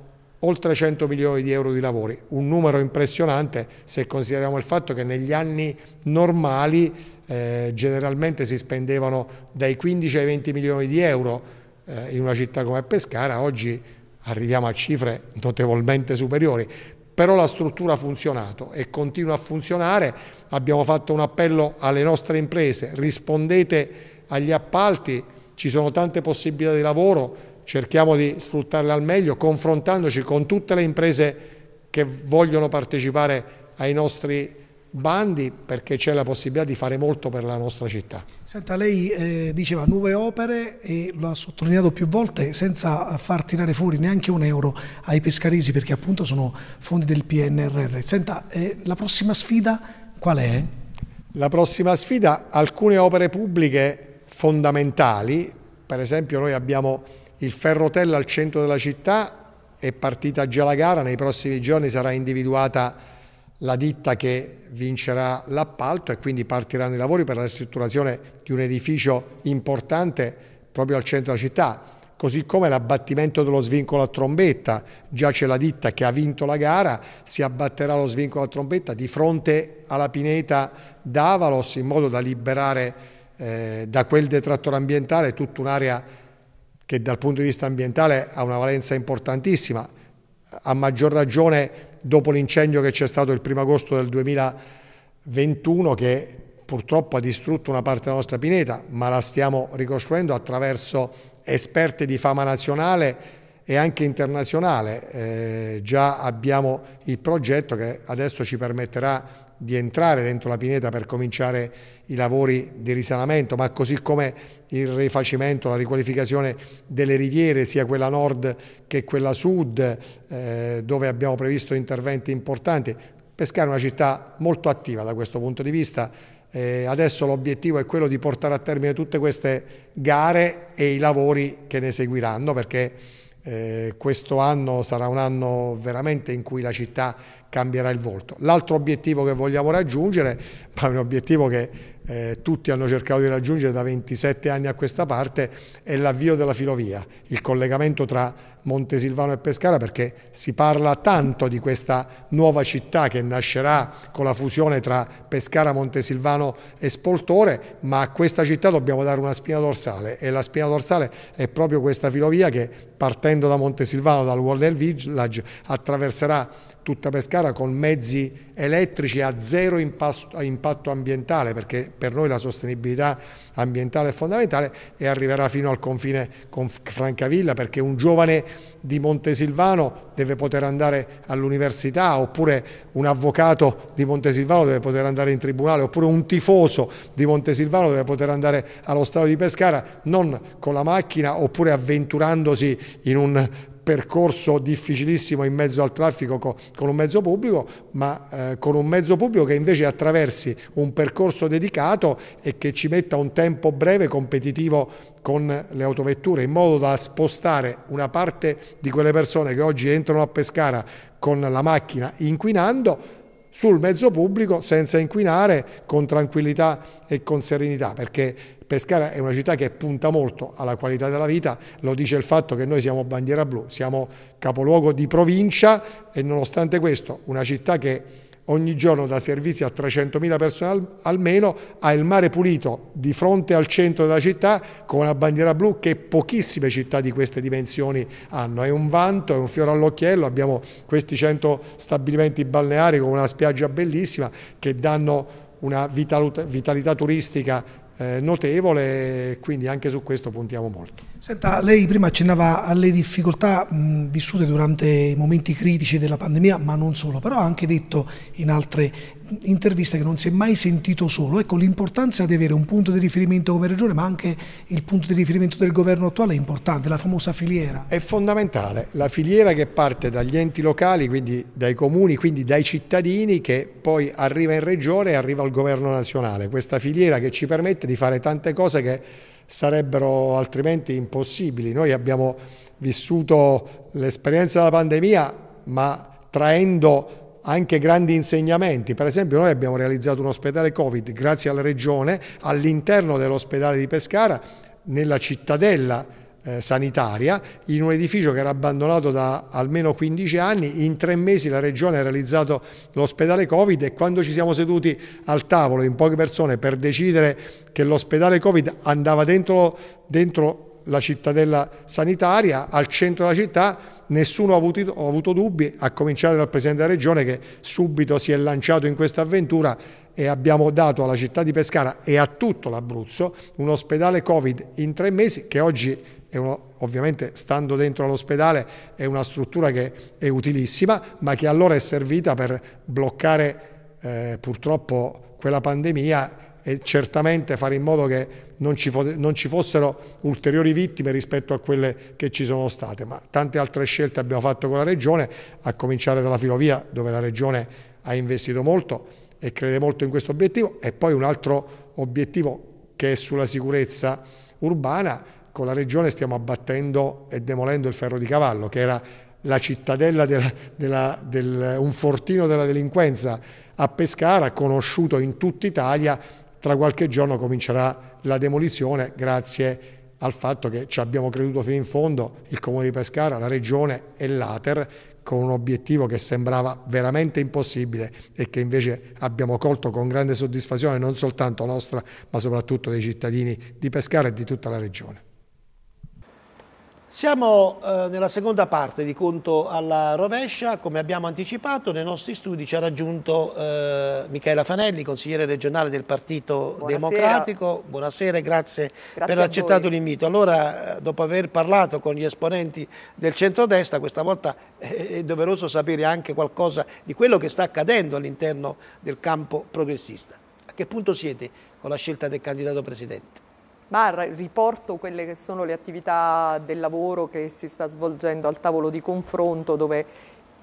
oltre 100 milioni di euro di lavori, un numero impressionante se consideriamo il fatto che negli anni normali eh, generalmente si spendevano dai 15 ai 20 milioni di euro eh, in una città come Pescara, oggi arriviamo a cifre notevolmente superiori, però la struttura ha funzionato e continua a funzionare, abbiamo fatto un appello alle nostre imprese, rispondete agli appalti, ci sono tante possibilità di lavoro, cerchiamo di sfruttarle al meglio confrontandoci con tutte le imprese che vogliono partecipare ai nostri bandi perché c'è la possibilità di fare molto per la nostra città. Senta, lei eh, diceva nuove opere e lo ha sottolineato più volte senza far tirare fuori neanche un euro ai pescarisi perché appunto sono fondi del PNRR. Senta, eh, la prossima sfida qual è? La prossima sfida, alcune opere pubbliche fondamentali, per esempio noi abbiamo il ferrotella al centro della città, è partita già la gara, nei prossimi giorni sarà individuata la ditta che vincerà l'appalto e quindi partiranno i lavori per la ristrutturazione di un edificio importante proprio al centro della città, così come l'abbattimento dello svincolo a trombetta, già c'è la ditta che ha vinto la gara, si abbatterà lo svincolo a trombetta di fronte alla pineta d'Avalos in modo da liberare eh, da quel detrattore ambientale tutta un'area che dal punto di vista ambientale ha una valenza importantissima, a maggior ragione dopo l'incendio che c'è stato il 1 agosto del 2021 che purtroppo ha distrutto una parte della nostra pineta, ma la stiamo ricostruendo attraverso esperte di fama nazionale e anche internazionale. Eh, già abbiamo il progetto che adesso ci permetterà di entrare dentro la pineta per cominciare i lavori di risanamento, ma così come il rifacimento, la riqualificazione delle riviere, sia quella nord che quella sud, eh, dove abbiamo previsto interventi importanti. Pescare è una città molto attiva da questo punto di vista, eh, adesso l'obiettivo è quello di portare a termine tutte queste gare e i lavori che ne seguiranno, perché eh, questo anno sarà un anno veramente in cui la città cambierà il volto. L'altro obiettivo che vogliamo raggiungere, ma è un obiettivo che eh, tutti hanno cercato di raggiungere da 27 anni a questa parte, è l'avvio della filovia, il collegamento tra Montesilvano e Pescara perché si parla tanto di questa nuova città che nascerà con la fusione tra Pescara, Montesilvano e Spoltore, ma a questa città dobbiamo dare una spina dorsale e la spina dorsale è proprio questa filovia che partendo da Montesilvano, dal World Village, attraverserà tutta Pescara con mezzi elettrici a zero impasto, impatto ambientale perché per noi la sostenibilità ambientale è fondamentale e arriverà fino al confine con Francavilla perché un giovane di Montesilvano deve poter andare all'università oppure un avvocato di Montesilvano deve poter andare in tribunale oppure un tifoso di Montesilvano deve poter andare allo stadio di Pescara non con la macchina oppure avventurandosi in un percorso difficilissimo in mezzo al traffico con un mezzo pubblico, ma eh, con un mezzo pubblico che invece attraversi un percorso dedicato e che ci metta un tempo breve competitivo con le autovetture in modo da spostare una parte di quelle persone che oggi entrano a Pescara con la macchina inquinando sul mezzo pubblico senza inquinare con tranquillità e con serenità perché Pescara è una città che punta molto alla qualità della vita, lo dice il fatto che noi siamo bandiera blu, siamo capoluogo di provincia e nonostante questo una città che ogni giorno dà servizi a 300.000 persone al, almeno, ha il mare pulito di fronte al centro della città con una bandiera blu che pochissime città di queste dimensioni hanno. È un vanto, è un fiore all'occhiello, abbiamo questi 100 stabilimenti balneari con una spiaggia bellissima che danno una vitalità turistica eh, notevole, quindi anche su questo puntiamo molto. Senta, lei prima accennava alle difficoltà mh, vissute durante i momenti critici della pandemia, ma non solo, però ha anche detto in altre interviste che non si è mai sentito solo. Ecco l'importanza di avere un punto di riferimento come regione, ma anche il punto di riferimento del governo attuale è importante, la famosa filiera. È fondamentale, la filiera che parte dagli enti locali, quindi dai comuni, quindi dai cittadini, che poi arriva in regione e arriva al governo nazionale. Questa filiera che ci permette di fare tante cose che sarebbero altrimenti impossibili. Noi abbiamo vissuto l'esperienza della pandemia, ma traendo anche grandi insegnamenti. Per esempio noi abbiamo realizzato un ospedale Covid grazie alla Regione all'interno dell'ospedale di Pescara, nella cittadella eh, sanitaria, in un edificio che era abbandonato da almeno 15 anni. In tre mesi la Regione ha realizzato l'ospedale Covid e quando ci siamo seduti al tavolo in poche persone per decidere che l'ospedale Covid andava dentro, dentro la cittadella sanitaria, al centro della città, nessuno ha avuto, ha avuto, dubbi, a cominciare dal Presidente della Regione che subito si è lanciato in questa avventura e abbiamo dato alla città di Pescara e a tutto l'Abruzzo un ospedale Covid in tre mesi che oggi uno, ovviamente stando dentro all'ospedale è una struttura che è utilissima ma che allora è servita per bloccare eh, purtroppo quella pandemia e certamente fare in modo che non ci, non ci fossero ulteriori vittime rispetto a quelle che ci sono state, ma tante altre scelte abbiamo fatto con la Regione, a cominciare dalla Filovia dove la Regione ha investito molto e crede molto in questo obiettivo e poi un altro obiettivo che è sulla sicurezza urbana, con la Regione stiamo abbattendo e demolendo il ferro di cavallo che era la cittadella, della, della, del, un fortino della delinquenza a Pescara, conosciuto in tutta Italia, tra qualche giorno comincerà a la demolizione grazie al fatto che ci abbiamo creduto fino in fondo, il Comune di Pescara, la Regione e l'Ater, con un obiettivo che sembrava veramente impossibile e che invece abbiamo colto con grande soddisfazione non soltanto nostra ma soprattutto dei cittadini di Pescara e di tutta la Regione. Siamo eh, nella seconda parte di Conto alla rovescia, come abbiamo anticipato nei nostri studi ci ha raggiunto eh, Michela Fanelli, consigliere regionale del Partito Buonasera. Democratico. Buonasera grazie, grazie per aver accettato l'invito. Allora, eh, dopo aver parlato con gli esponenti del centrodestra, questa volta eh, è doveroso sapere anche qualcosa di quello che sta accadendo all'interno del campo progressista. A che punto siete con la scelta del candidato presidente? ma riporto quelle che sono le attività del lavoro che si sta svolgendo al tavolo di confronto dove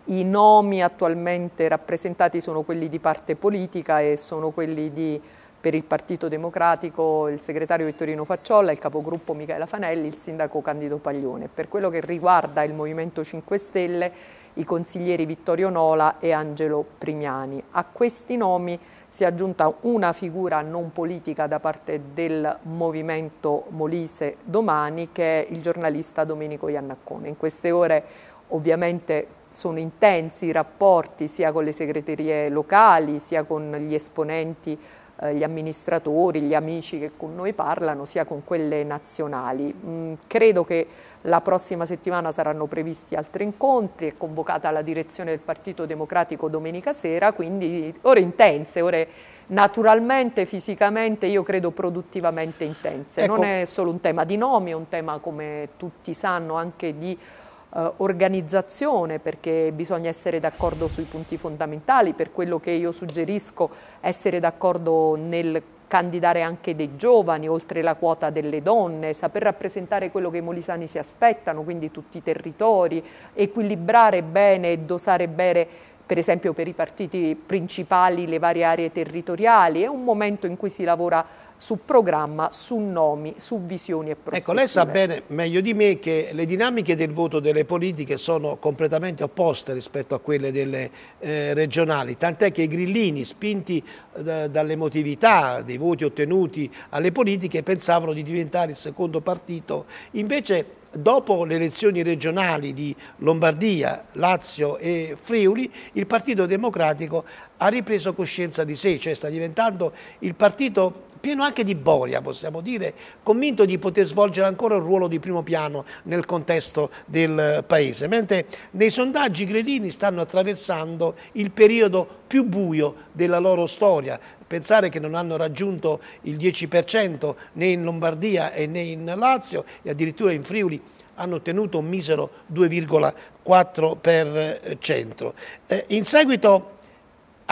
i nomi attualmente rappresentati sono quelli di parte politica e sono quelli di, per il Partito Democratico il segretario Vittorino Facciolla, il capogruppo Michela Fanelli, il sindaco Candido Paglione. Per quello che riguarda il Movimento 5 Stelle i consiglieri Vittorio Nola e Angelo Primiani. A questi nomi si è aggiunta una figura non politica da parte del movimento Molise domani che è il giornalista Domenico Iannaccone. In queste ore ovviamente sono intensi i rapporti sia con le segreterie locali, sia con gli esponenti eh, gli amministratori, gli amici che con noi parlano, sia con quelle nazionali. Mm, credo che la prossima settimana saranno previsti altri incontri, è convocata la direzione del Partito Democratico domenica sera, quindi ore intense, ore naturalmente, fisicamente, io credo produttivamente intense. Ecco. Non è solo un tema di nomi, è un tema come tutti sanno anche di eh, organizzazione perché bisogna essere d'accordo sui punti fondamentali, per quello che io suggerisco essere d'accordo nel candidare anche dei giovani oltre la quota delle donne, saper rappresentare quello che i molisani si aspettano, quindi tutti i territori, equilibrare bene e dosare bene per esempio per i partiti principali le varie aree territoriali, è un momento in cui si lavora su programma, su nomi, su visioni e prospettive. Ecco, lei sa bene, meglio di me, che le dinamiche del voto delle politiche sono completamente opposte rispetto a quelle delle eh, regionali, tant'è che i grillini, spinti eh, dall'emotività dei voti ottenuti alle politiche, pensavano di diventare il secondo partito, invece dopo le elezioni regionali di Lombardia, Lazio e Friuli, il Partito Democratico ha ripreso coscienza di sé, cioè sta diventando il partito pieno anche di boria, possiamo dire, convinto di poter svolgere ancora un ruolo di primo piano nel contesto del eh, Paese, mentre nei sondaggi i grillini stanno attraversando il periodo più buio della loro storia, pensare che non hanno raggiunto il 10% né in Lombardia né in Lazio e addirittura in Friuli hanno ottenuto un misero 2,4%. Eh, in seguito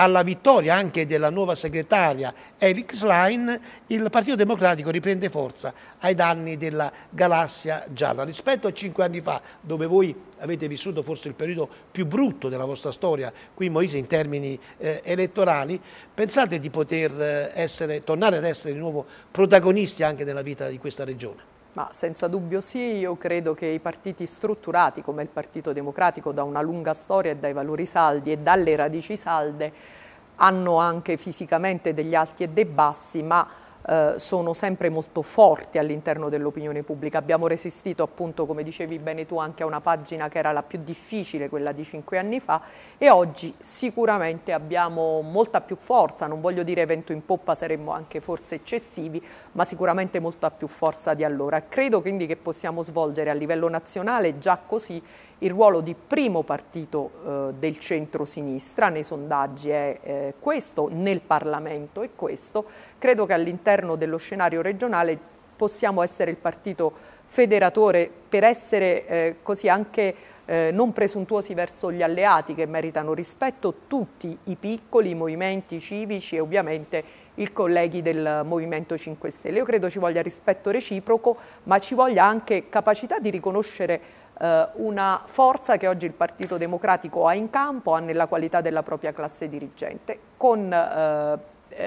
alla vittoria anche della nuova segretaria Elix Line, il Partito Democratico riprende forza ai danni della galassia gialla. Rispetto a cinque anni fa, dove voi avete vissuto forse il periodo più brutto della vostra storia, qui in Moise in termini eh, elettorali, pensate di poter eh, essere, tornare ad essere di nuovo protagonisti anche della vita di questa regione? Ma senza dubbio sì, io credo che i partiti strutturati come il Partito Democratico da una lunga storia e dai valori saldi e dalle radici salde hanno anche fisicamente degli alti e dei bassi, ma eh, sono sempre molto forti all'interno dell'opinione pubblica. Abbiamo resistito appunto, come dicevi bene tu, anche a una pagina che era la più difficile, quella di cinque anni fa, e oggi sicuramente abbiamo molta più forza, non voglio dire vento in poppa, saremmo anche forse eccessivi, ma sicuramente molta più forza di allora. Credo quindi che possiamo svolgere a livello nazionale già così il ruolo di primo partito eh, del centro-sinistra, nei sondaggi è eh, questo, nel Parlamento è questo, credo che all'interno dello scenario regionale possiamo essere il partito federatore per essere eh, così anche eh, non presuntuosi verso gli alleati che meritano rispetto tutti i piccoli movimenti civici e ovviamente i colleghi del Movimento 5 Stelle. Io credo ci voglia rispetto reciproco, ma ci voglia anche capacità di riconoscere eh, una forza che oggi il Partito Democratico ha in campo, ha nella qualità della propria classe dirigente. Con eh, eh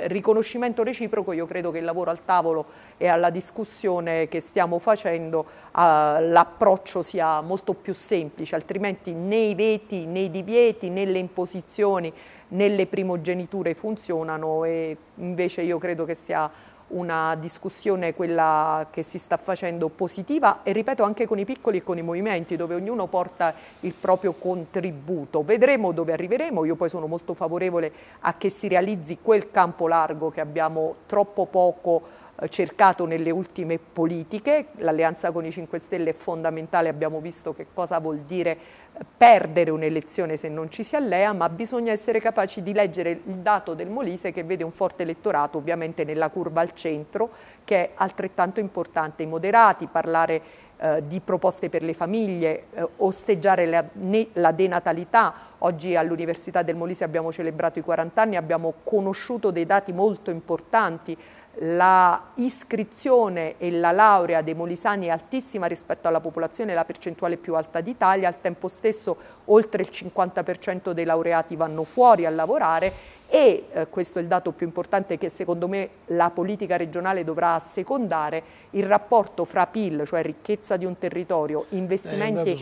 riconoscimento reciproco, io credo che il lavoro al tavolo e alla discussione che stiamo facendo uh, l'approccio sia molto più semplice, altrimenti né i veti né i divieti né le imposizioni né le primogeniture funzionano e invece io credo che sia una discussione, quella che si sta facendo, positiva e ripeto anche con i piccoli e con i movimenti dove ognuno porta il proprio contributo. Vedremo dove arriveremo, io poi sono molto favorevole a che si realizzi quel campo largo che abbiamo troppo poco eh, cercato nelle ultime politiche, l'alleanza con i 5 Stelle è fondamentale, abbiamo visto che cosa vuol dire eh, perdere un'elezione se non ci si allea, ma bisogna essere capaci di leggere il dato del Molise che vede un forte elettorato ovviamente nella curva al centro, che è altrettanto importante, i moderati, parlare eh, di proposte per le famiglie, eh, osteggiare la, ne, la denatalità. Oggi all'Università del Molise abbiamo celebrato i 40 anni, abbiamo conosciuto dei dati molto importanti la iscrizione e la laurea dei molisani è altissima rispetto alla popolazione, la percentuale più alta d'Italia, al tempo stesso oltre il 50% dei laureati vanno fuori a lavorare e eh, questo è il dato più importante che secondo me la politica regionale dovrà assecondare, il rapporto fra PIL, cioè ricchezza di un territorio, eh, investimenti in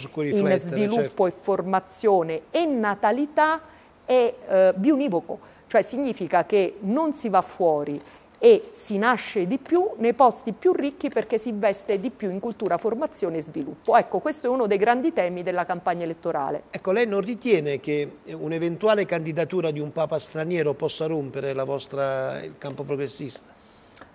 certo. sviluppo certo. e formazione e natalità è eh, bionivoco, cioè significa che non si va fuori e si nasce di più nei posti più ricchi perché si investe di più in cultura, formazione e sviluppo. Ecco, questo è uno dei grandi temi della campagna elettorale. Ecco, lei non ritiene che un'eventuale candidatura di un Papa straniero possa rompere vostra, il campo progressista?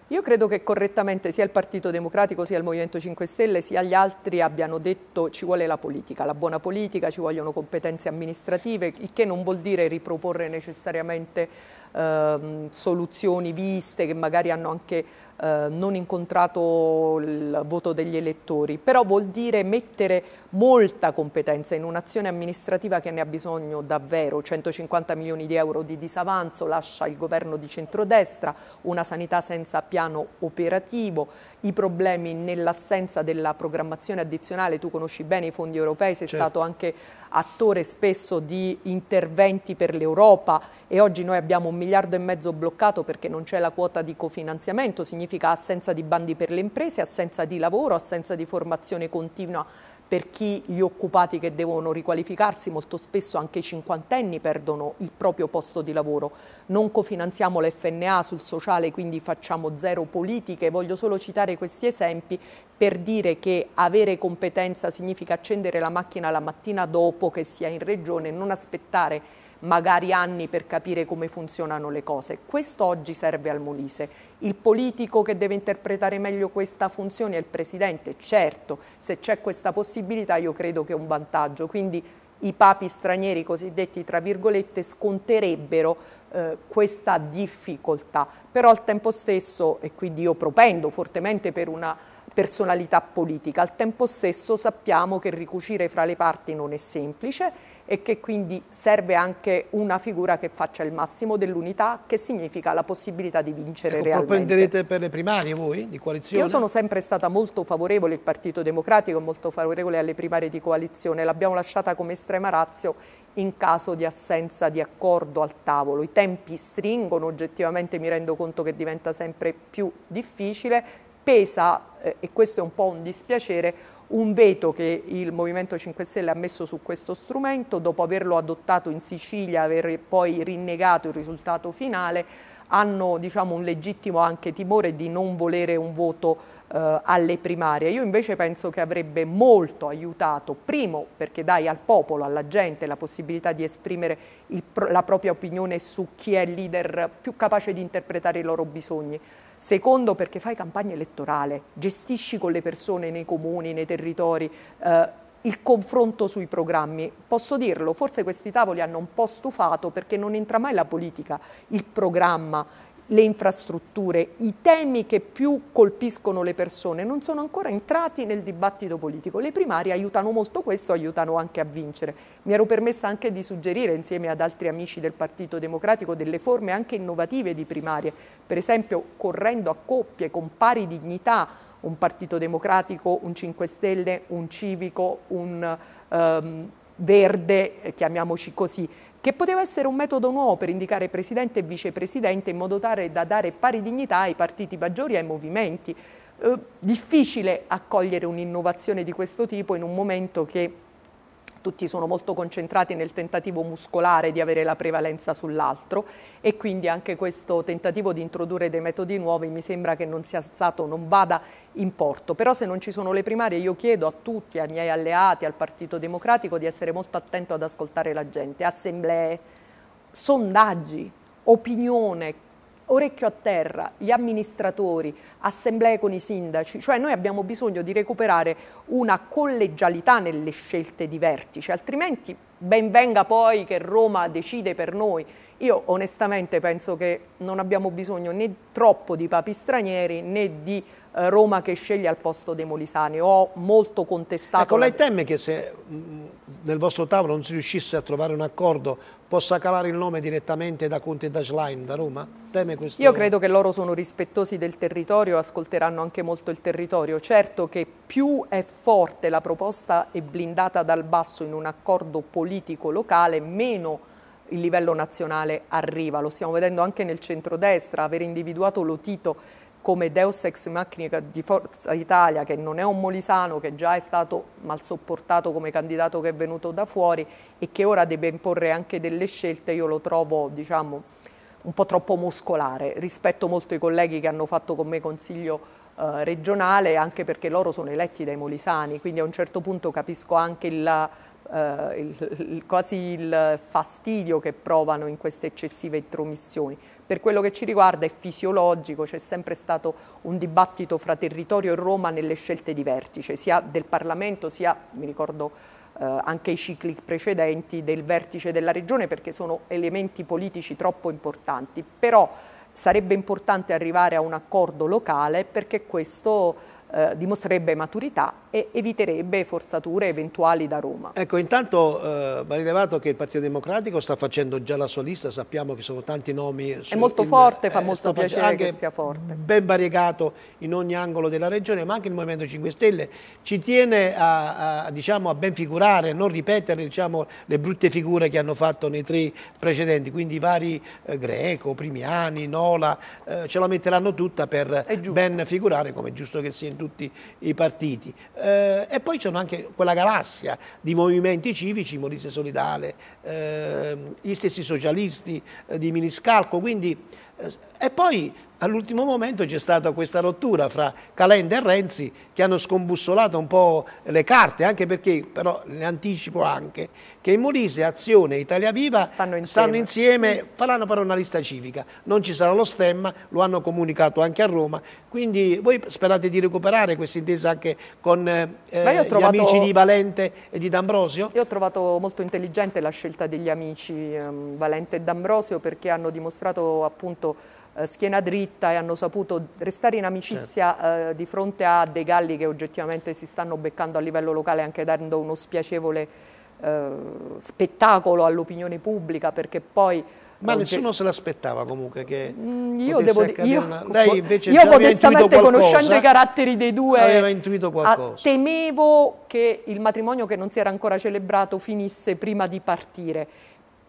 Io credo che correttamente sia il Partito Democratico, sia il Movimento 5 Stelle, sia gli altri abbiano detto ci vuole la politica, la buona politica, ci vogliono competenze amministrative, il che non vuol dire riproporre necessariamente eh, soluzioni viste che magari hanno anche eh, non incontrato il voto degli elettori, però vuol dire mettere molta competenza in un'azione amministrativa che ne ha bisogno davvero, 150 milioni di euro di disavanzo lascia il governo di centrodestra, una sanità senza piano operativo, i problemi nell'assenza della programmazione addizionale, tu conosci bene i fondi europei, sei certo. stato anche attore spesso di interventi per l'Europa e oggi noi abbiamo un miliardo e mezzo bloccato perché non c'è la quota di cofinanziamento, significa assenza di bandi per le imprese, assenza di lavoro, assenza di formazione continua per chi gli occupati che devono riqualificarsi, molto spesso anche i cinquantenni perdono il proprio posto di lavoro. Non cofinanziamo l'FNA sul sociale, quindi facciamo zero politiche. Voglio solo citare questi esempi per dire che avere competenza significa accendere la macchina la mattina dopo che si è in regione, non aspettare magari anni per capire come funzionano le cose. Questo oggi serve al Molise. Il politico che deve interpretare meglio questa funzione è il Presidente, certo, se c'è questa possibilità io credo che è un vantaggio. Quindi i papi stranieri cosiddetti, tra virgolette, sconterebbero eh, questa difficoltà. Però al tempo stesso, e quindi io propendo fortemente per una personalità politica, al tempo stesso sappiamo che ricucire fra le parti non è semplice e che quindi serve anche una figura che faccia il massimo dell'unità, che significa la possibilità di vincere ecco, realmente. Lo prenderete per le primarie voi di coalizione? Io sono sempre stata molto favorevole, il Partito Democratico è molto favorevole alle primarie di coalizione, l'abbiamo lasciata come estrema razio in caso di assenza di accordo al tavolo. I tempi stringono, oggettivamente mi rendo conto che diventa sempre più difficile, pesa, eh, e questo è un po' un dispiacere, un veto che il Movimento 5 Stelle ha messo su questo strumento, dopo averlo adottato in Sicilia, aver poi rinnegato il risultato finale, hanno diciamo, un legittimo anche timore di non volere un voto eh, alle primarie. Io invece penso che avrebbe molto aiutato, primo perché dai al popolo, alla gente la possibilità di esprimere il, la propria opinione su chi è il leader più capace di interpretare i loro bisogni, Secondo perché fai campagna elettorale, gestisci con le persone nei comuni, nei territori, eh, il confronto sui programmi. Posso dirlo, forse questi tavoli hanno un po' stufato perché non entra mai la politica, il programma, le infrastrutture, i temi che più colpiscono le persone non sono ancora entrati nel dibattito politico. Le primarie aiutano molto questo, aiutano anche a vincere. Mi ero permessa anche di suggerire insieme ad altri amici del Partito Democratico delle forme anche innovative di primarie, per esempio correndo a coppie con pari dignità un Partito Democratico, un 5 Stelle, un Civico, un um, Verde, eh, chiamiamoci così che poteva essere un metodo nuovo per indicare presidente e vicepresidente in modo tale da dare pari dignità ai partiti maggiori e ai movimenti. Eh, difficile accogliere un'innovazione di questo tipo in un momento che tutti sono molto concentrati nel tentativo muscolare di avere la prevalenza sull'altro e quindi anche questo tentativo di introdurre dei metodi nuovi mi sembra che non sia stato, non vada in porto. Però se non ci sono le primarie io chiedo a tutti, ai miei alleati, al Partito Democratico di essere molto attento ad ascoltare la gente, assemblee, sondaggi, opinione, orecchio a terra, gli amministratori, assemblee con i sindaci, cioè noi abbiamo bisogno di recuperare una collegialità nelle scelte di vertice, altrimenti ben venga poi che Roma decide per noi. Io onestamente penso che non abbiamo bisogno né troppo di papi stranieri né di eh, Roma che sceglie al posto dei Molisani. Ho molto contestato... Ecco, lei teme che se mm, nel vostro tavolo non si riuscisse a trovare un accordo possa calare il nome direttamente da Conte e da Schlein da Roma? Teme questo? Io credo che loro sono rispettosi del territorio, ascolteranno anche molto il territorio. Certo che più è forte la proposta e blindata dal basso in un accordo politico locale, meno il livello nazionale arriva. Lo stiamo vedendo anche nel centrodestra, aver individuato Lotito come Deus Ex Machina di Forza Italia, che non è un molisano, che già è stato mal sopportato come candidato che è venuto da fuori e che ora deve imporre anche delle scelte, io lo trovo, diciamo, un po' troppo muscolare. Rispetto molto i colleghi che hanno fatto con me consiglio eh, regionale, anche perché loro sono eletti dai molisani, quindi a un certo punto capisco anche il, eh, il, il, quasi il fastidio che provano in queste eccessive intromissioni per quello che ci riguarda è fisiologico, c'è sempre stato un dibattito fra territorio e Roma nelle scelte di vertice, sia del Parlamento sia, mi ricordo eh, anche i cicli precedenti, del vertice della regione perché sono elementi politici troppo importanti, però sarebbe importante arrivare a un accordo locale perché questo eh, dimostrerebbe maturità e eviterebbe forzature eventuali da Roma. Ecco, intanto eh, va rilevato che il Partito Democratico sta facendo già la sua lista, sappiamo che sono tanti nomi. Su, è molto in, forte, fa eh, molto piacere che sia forte. Ben variegato in ogni angolo della regione, ma anche il Movimento 5 Stelle ci tiene a, a, diciamo, a ben figurare, non ripetere diciamo, le brutte figure che hanno fatto nei tre precedenti, quindi i vari eh, Greco, Primiani, Nola, eh, ce la metteranno tutta per ben figurare, come è giusto che sia tutti i partiti. Eh, e poi c'è anche quella galassia di movimenti civici, Molise Solidale, eh, gli stessi socialisti eh, di Miniscalco, quindi, eh, e poi all'ultimo momento c'è stata questa rottura fra Calenda e Renzi che hanno scombussolato un po' le carte, anche perché, però le anticipo anche, che in Molise Azione e Italia Viva stanno insieme. stanno insieme. faranno però una lista civica, non ci sarà lo stemma, lo hanno comunicato anche a Roma, quindi voi sperate di recuperare questa intesa anche con eh, trovato... gli amici di Valente e di D'Ambrosio? Io ho trovato molto intelligente la scelta degli amici ehm, Valente e D'Ambrosio perché hanno dimostrato appunto eh, schiena dritta e hanno saputo restare in amicizia certo. eh, di fronte a dei galli che oggettivamente si stanno beccando a livello locale anche dando uno spiacevole eh, spettacolo all'opinione pubblica perché poi ma oggi... nessuno se l'aspettava comunque che mm, io devo io, una... lei invece io modestamente conoscendo i caratteri dei due aveva intuito ah, qualcosa temevo che il matrimonio che non si era ancora celebrato finisse prima di partire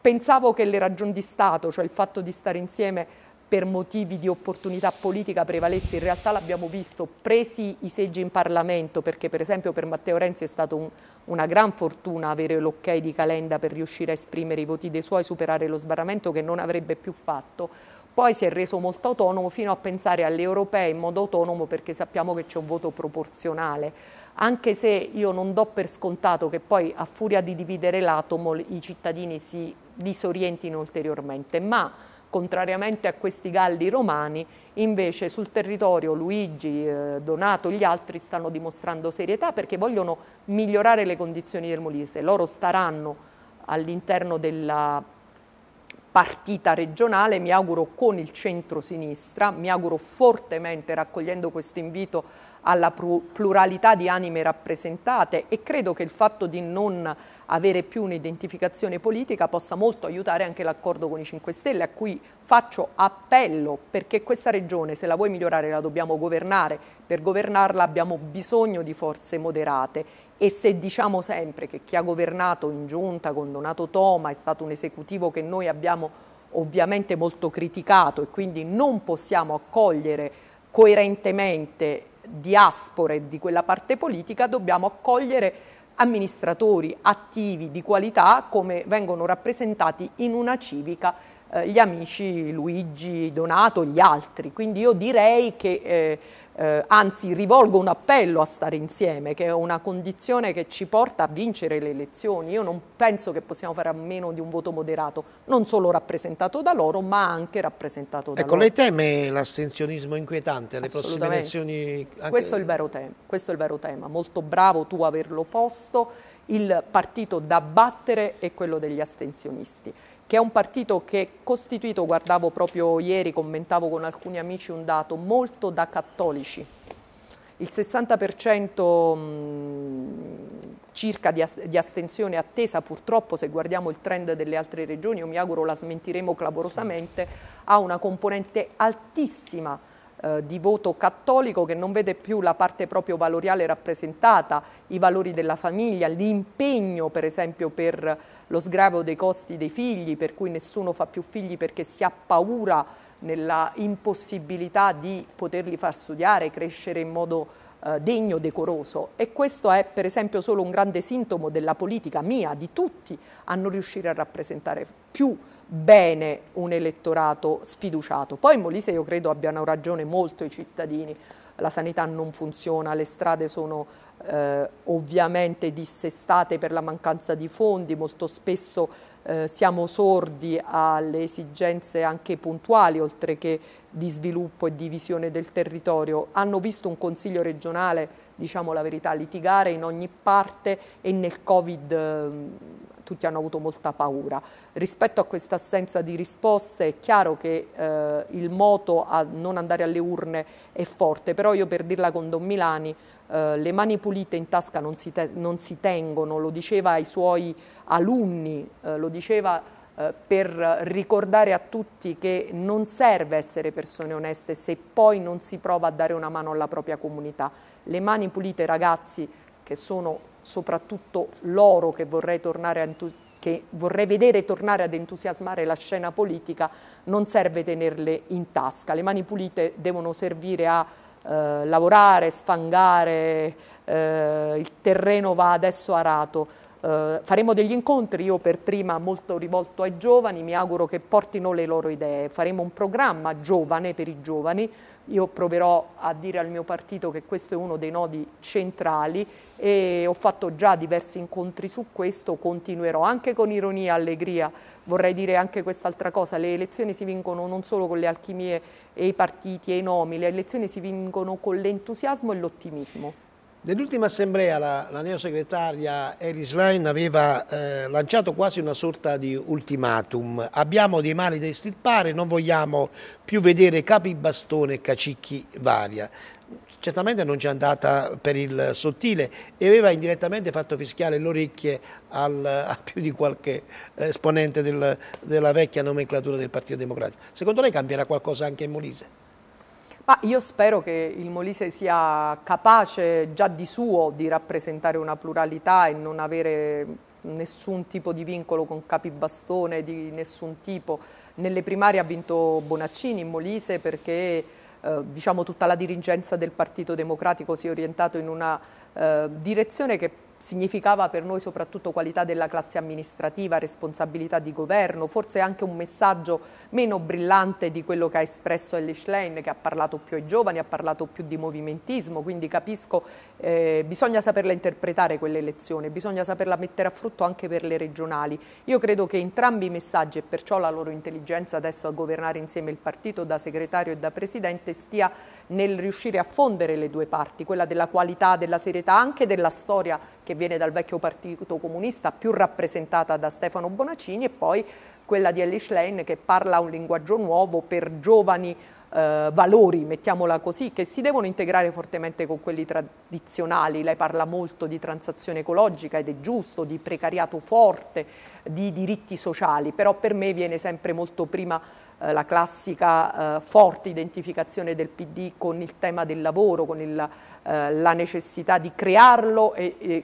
pensavo che le ragioni di Stato, cioè il fatto di stare insieme, per motivi di opportunità politica prevalesse, in realtà l'abbiamo visto presi i seggi in Parlamento, perché per esempio per Matteo Renzi è stata un, una gran fortuna avere l'ok di Calenda per riuscire a esprimere i voti dei suoi, superare lo sbarramento che non avrebbe più fatto. Poi si è reso molto autonomo fino a pensare alle europee in modo autonomo perché sappiamo che c'è un voto proporzionale anche se io non do per scontato che poi a furia di dividere l'atomo i cittadini si disorientino ulteriormente, ma Contrariamente a questi Galli romani, invece sul territorio Luigi, eh, Donato e gli altri stanno dimostrando serietà perché vogliono migliorare le condizioni del Molise. Loro staranno all'interno della partita regionale, mi auguro con il centro-sinistra, mi auguro fortemente raccogliendo questo invito alla pluralità di anime rappresentate e credo che il fatto di non avere più un'identificazione politica possa molto aiutare anche l'accordo con i 5 Stelle a cui faccio appello perché questa regione se la vuoi migliorare la dobbiamo governare, per governarla abbiamo bisogno di forze moderate e se diciamo sempre che chi ha governato in giunta con Donato Toma è stato un esecutivo che noi abbiamo ovviamente molto criticato e quindi non possiamo accogliere coerentemente diaspore di quella parte politica dobbiamo accogliere amministratori attivi di qualità come vengono rappresentati in una civica eh, gli amici Luigi Donato, gli altri. Quindi io direi che eh, eh, anzi rivolgo un appello a stare insieme, che è una condizione che ci porta a vincere le elezioni. Io non penso che possiamo fare a meno di un voto moderato, non solo rappresentato da loro, ma anche rappresentato da ecco, loro. Ecco, lei teme l'astensionismo inquietante, alle prossime elezioni? Anche... Questo, è il vero tema, questo è il vero tema, molto bravo tu averlo posto. Il partito da battere è quello degli astensionisti che è un partito che è costituito, guardavo proprio ieri, commentavo con alcuni amici un dato, molto da cattolici. Il 60% mm, circa di, di astensione attesa, purtroppo se guardiamo il trend delle altre regioni, io mi auguro la smentiremo clamorosamente, ha una componente altissima eh, di voto cattolico che non vede più la parte proprio valoriale rappresentata, i valori della famiglia, l'impegno per esempio per lo sgravo dei costi dei figli, per cui nessuno fa più figli perché si ha paura nella impossibilità di poterli far studiare, crescere in modo eh, degno, decoroso e questo è per esempio solo un grande sintomo della politica mia, di tutti, a non riuscire a rappresentare più bene un elettorato sfiduciato. Poi in Molise io credo abbiano ragione molto i cittadini, la sanità non funziona, le strade sono eh, ovviamente dissestate per la mancanza di fondi, molto spesso eh, siamo sordi alle esigenze anche puntuali oltre che di sviluppo e di visione del territorio. Hanno visto un consiglio regionale, diciamo la verità, litigare in ogni parte e nel Covid eh, tutti hanno avuto molta paura. Rispetto a questa assenza di risposte è chiaro che eh, il moto a non andare alle urne è forte, però io per dirla con Don Milani eh, le mani pulite in tasca non si, te- non si, tengono, lo diceva ai suoi alunni, eh, lo diceva eh, per ricordare a tutti che non serve essere persone oneste se poi non si prova a dare una mano alla propria comunità. Le mani pulite ragazzi che sono soprattutto loro che vorrei, che vorrei vedere tornare ad entusiasmare la scena politica, non serve tenerle in tasca. Le mani pulite devono servire a eh, lavorare, sfangare, eh, il terreno va adesso arato eh, faremo degli incontri, io per prima molto rivolto ai giovani, mi auguro che portino le loro idee, faremo un programma giovane per i giovani, io proverò a dire al mio partito che questo è uno dei nodi centrali e ho fatto già diversi incontri su questo, continuerò anche con ironia, e allegria, vorrei dire anche quest'altra cosa, le elezioni si vincono non solo con le alchimie e i partiti e i nomi, le elezioni si vincono con l'entusiasmo e l'ottimismo. Nell'ultima assemblea la, la neosegretaria Elis Lein aveva eh, lanciato quasi una sorta di ultimatum. Abbiamo dei mali da estirpare, non vogliamo più vedere capi bastone e cacicchi varia. Certamente non ci è andata per il sottile e aveva indirettamente fatto fischiare le orecchie al, a più di qualche esponente del, della vecchia nomenclatura del Partito Democratico. Secondo lei cambierà qualcosa anche in Molise? Ma io spero che il Molise sia capace già di suo di rappresentare una pluralità e non avere nessun tipo di vincolo con capibastone di nessun tipo. Nelle primarie ha vinto Bonaccini in Molise perché eh, diciamo, tutta la dirigenza del Partito Democratico si è orientata in una eh, direzione che significava per noi soprattutto qualità della classe amministrativa, responsabilità di governo, forse anche un messaggio meno brillante di quello che ha espresso Elish Lane, che ha parlato più ai giovani, ha parlato più di movimentismo, quindi capisco, eh, bisogna saperla interpretare quell'elezione, bisogna saperla mettere a frutto anche per le regionali. Io credo che entrambi i messaggi e perciò la loro intelligenza adesso a governare insieme il partito da segretario e da presidente stia nel riuscire a fondere le due parti, quella della qualità, della serietà, anche della storia che viene dal vecchio partito comunista, più rappresentata da Stefano Bonaccini, e poi quella di Ellis Lane che parla un linguaggio nuovo per giovani eh, valori, mettiamola così, che si devono integrare fortemente con quelli tradizionali. Lei parla molto di transazione ecologica ed è giusto, di precariato forte, di diritti sociali, però per me viene sempre molto prima eh, la classica eh, forte identificazione del PD con il tema del lavoro, con il, eh, la necessità di crearlo e, e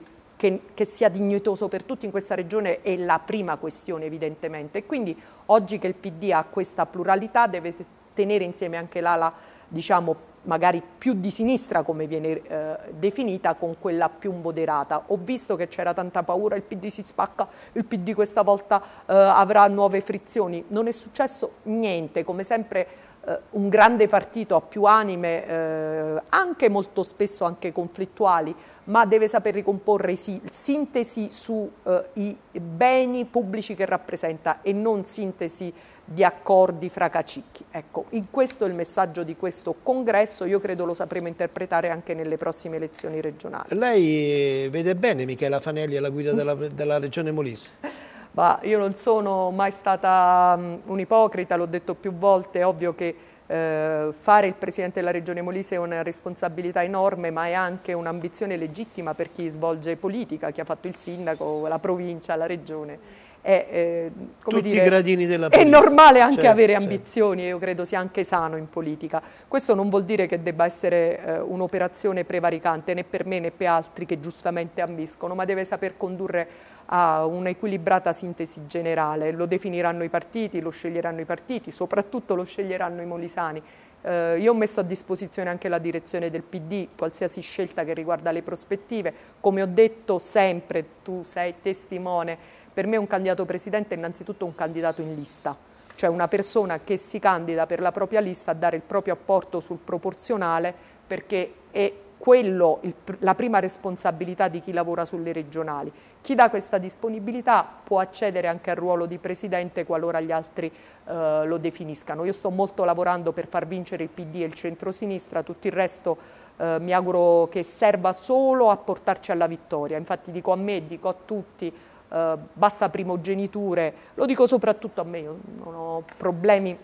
che, che sia dignitoso per tutti in questa regione è la prima questione evidentemente quindi oggi che il PD ha questa pluralità deve tenere insieme anche l'ala diciamo magari più di sinistra come viene eh, definita con quella più moderata. Ho visto che c'era tanta paura, il PD si spacca, il PD questa volta eh, avrà nuove frizioni, non è successo niente, come sempre eh, un grande partito ha più anime, eh, anche molto spesso anche conflittuali, ma deve saper ricomporre si, sintesi sui eh, beni pubblici che rappresenta e non sintesi di accordi fra cacicchi. Ecco, in questo è il messaggio di questo congresso, io credo lo sapremo interpretare anche nelle prossime elezioni regionali. Lei eh, vede bene Michela Fanelli alla guida della, della regione Molise? ma io non sono mai stata un'ipocrita, l'ho detto più volte, è ovvio che eh, fare il Presidente della Regione Molise è una responsabilità enorme, ma è anche un'ambizione legittima per chi svolge politica, chi ha fatto il sindaco, la provincia, la regione. È, eh, Tutti dire, i gradini della politica. È normale anche certo, avere certo. ambizioni certo. e io credo sia anche sano in politica. Questo non vuol dire che debba essere eh, un'operazione prevaricante né per me né per altri che giustamente ambiscono, ma deve saper condurre a un'equilibrata sintesi generale. Lo definiranno i partiti, lo sceglieranno i partiti, soprattutto lo sceglieranno i molisani. Eh, io ho messo a disposizione anche la direzione del PD, qualsiasi scelta che riguarda le prospettive. Come ho detto sempre, tu sei testimone, per me un candidato presidente è innanzitutto un candidato in lista, cioè una persona che si candida per la propria lista a dare il proprio apporto sul proporzionale perché è quello il, la prima responsabilità di chi lavora sulle regionali. Chi dà questa disponibilità può accedere anche al ruolo di presidente qualora gli altri eh, lo definiscano. Io sto molto lavorando per far vincere il PD e il centrosinistra, tutto il resto eh, mi auguro che serva solo a portarci alla vittoria. Infatti dico a me, dico a tutti, eh, basta primogeniture, lo dico soprattutto a me, io non ho problemi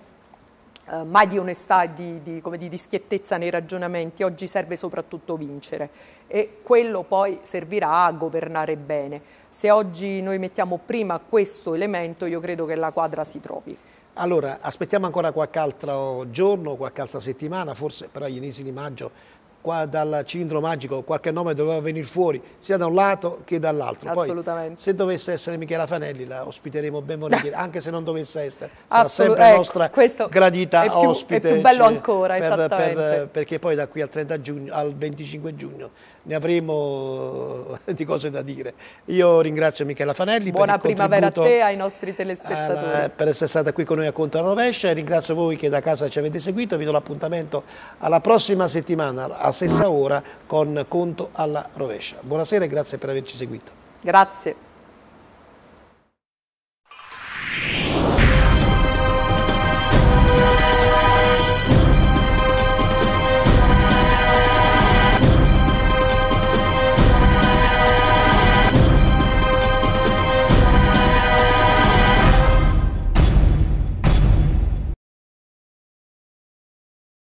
eh, mai di onestà e di, di, di, di, schiettezza nei ragionamenti, oggi serve soprattutto vincere e quello poi servirà a governare bene. Se oggi noi mettiamo prima questo elemento io credo che la quadra si trovi. Allora, aspettiamo ancora qualche altro giorno, qualche altra settimana, forse però agli inizi di maggio dal cilindro magico qualche nome doveva venire fuori sia da un lato che dall'altro. Assolutamente. Poi, se dovesse essere Michela Fanelli la ospiteremo ben volentieri, anche se non dovesse essere, sarà sempre ecco, nostra gradita è più, ospite. È più bello cioè, ancora, per, per, perché poi da qui al, giugno, al 25 giugno ne avremo eh, di cose da dire. Io ringrazio Michela Fanelli Buona per il primavera a te ai nostri telespettatori. Alla, eh, per essere stata qui con noi a Conto alla Rovescia. Ringrazio voi che da casa ci avete seguito. Vi do l'appuntamento alla prossima settimana, a stessa ora, con Conto alla Rovescia. Buonasera e grazie per averci seguito. Grazie.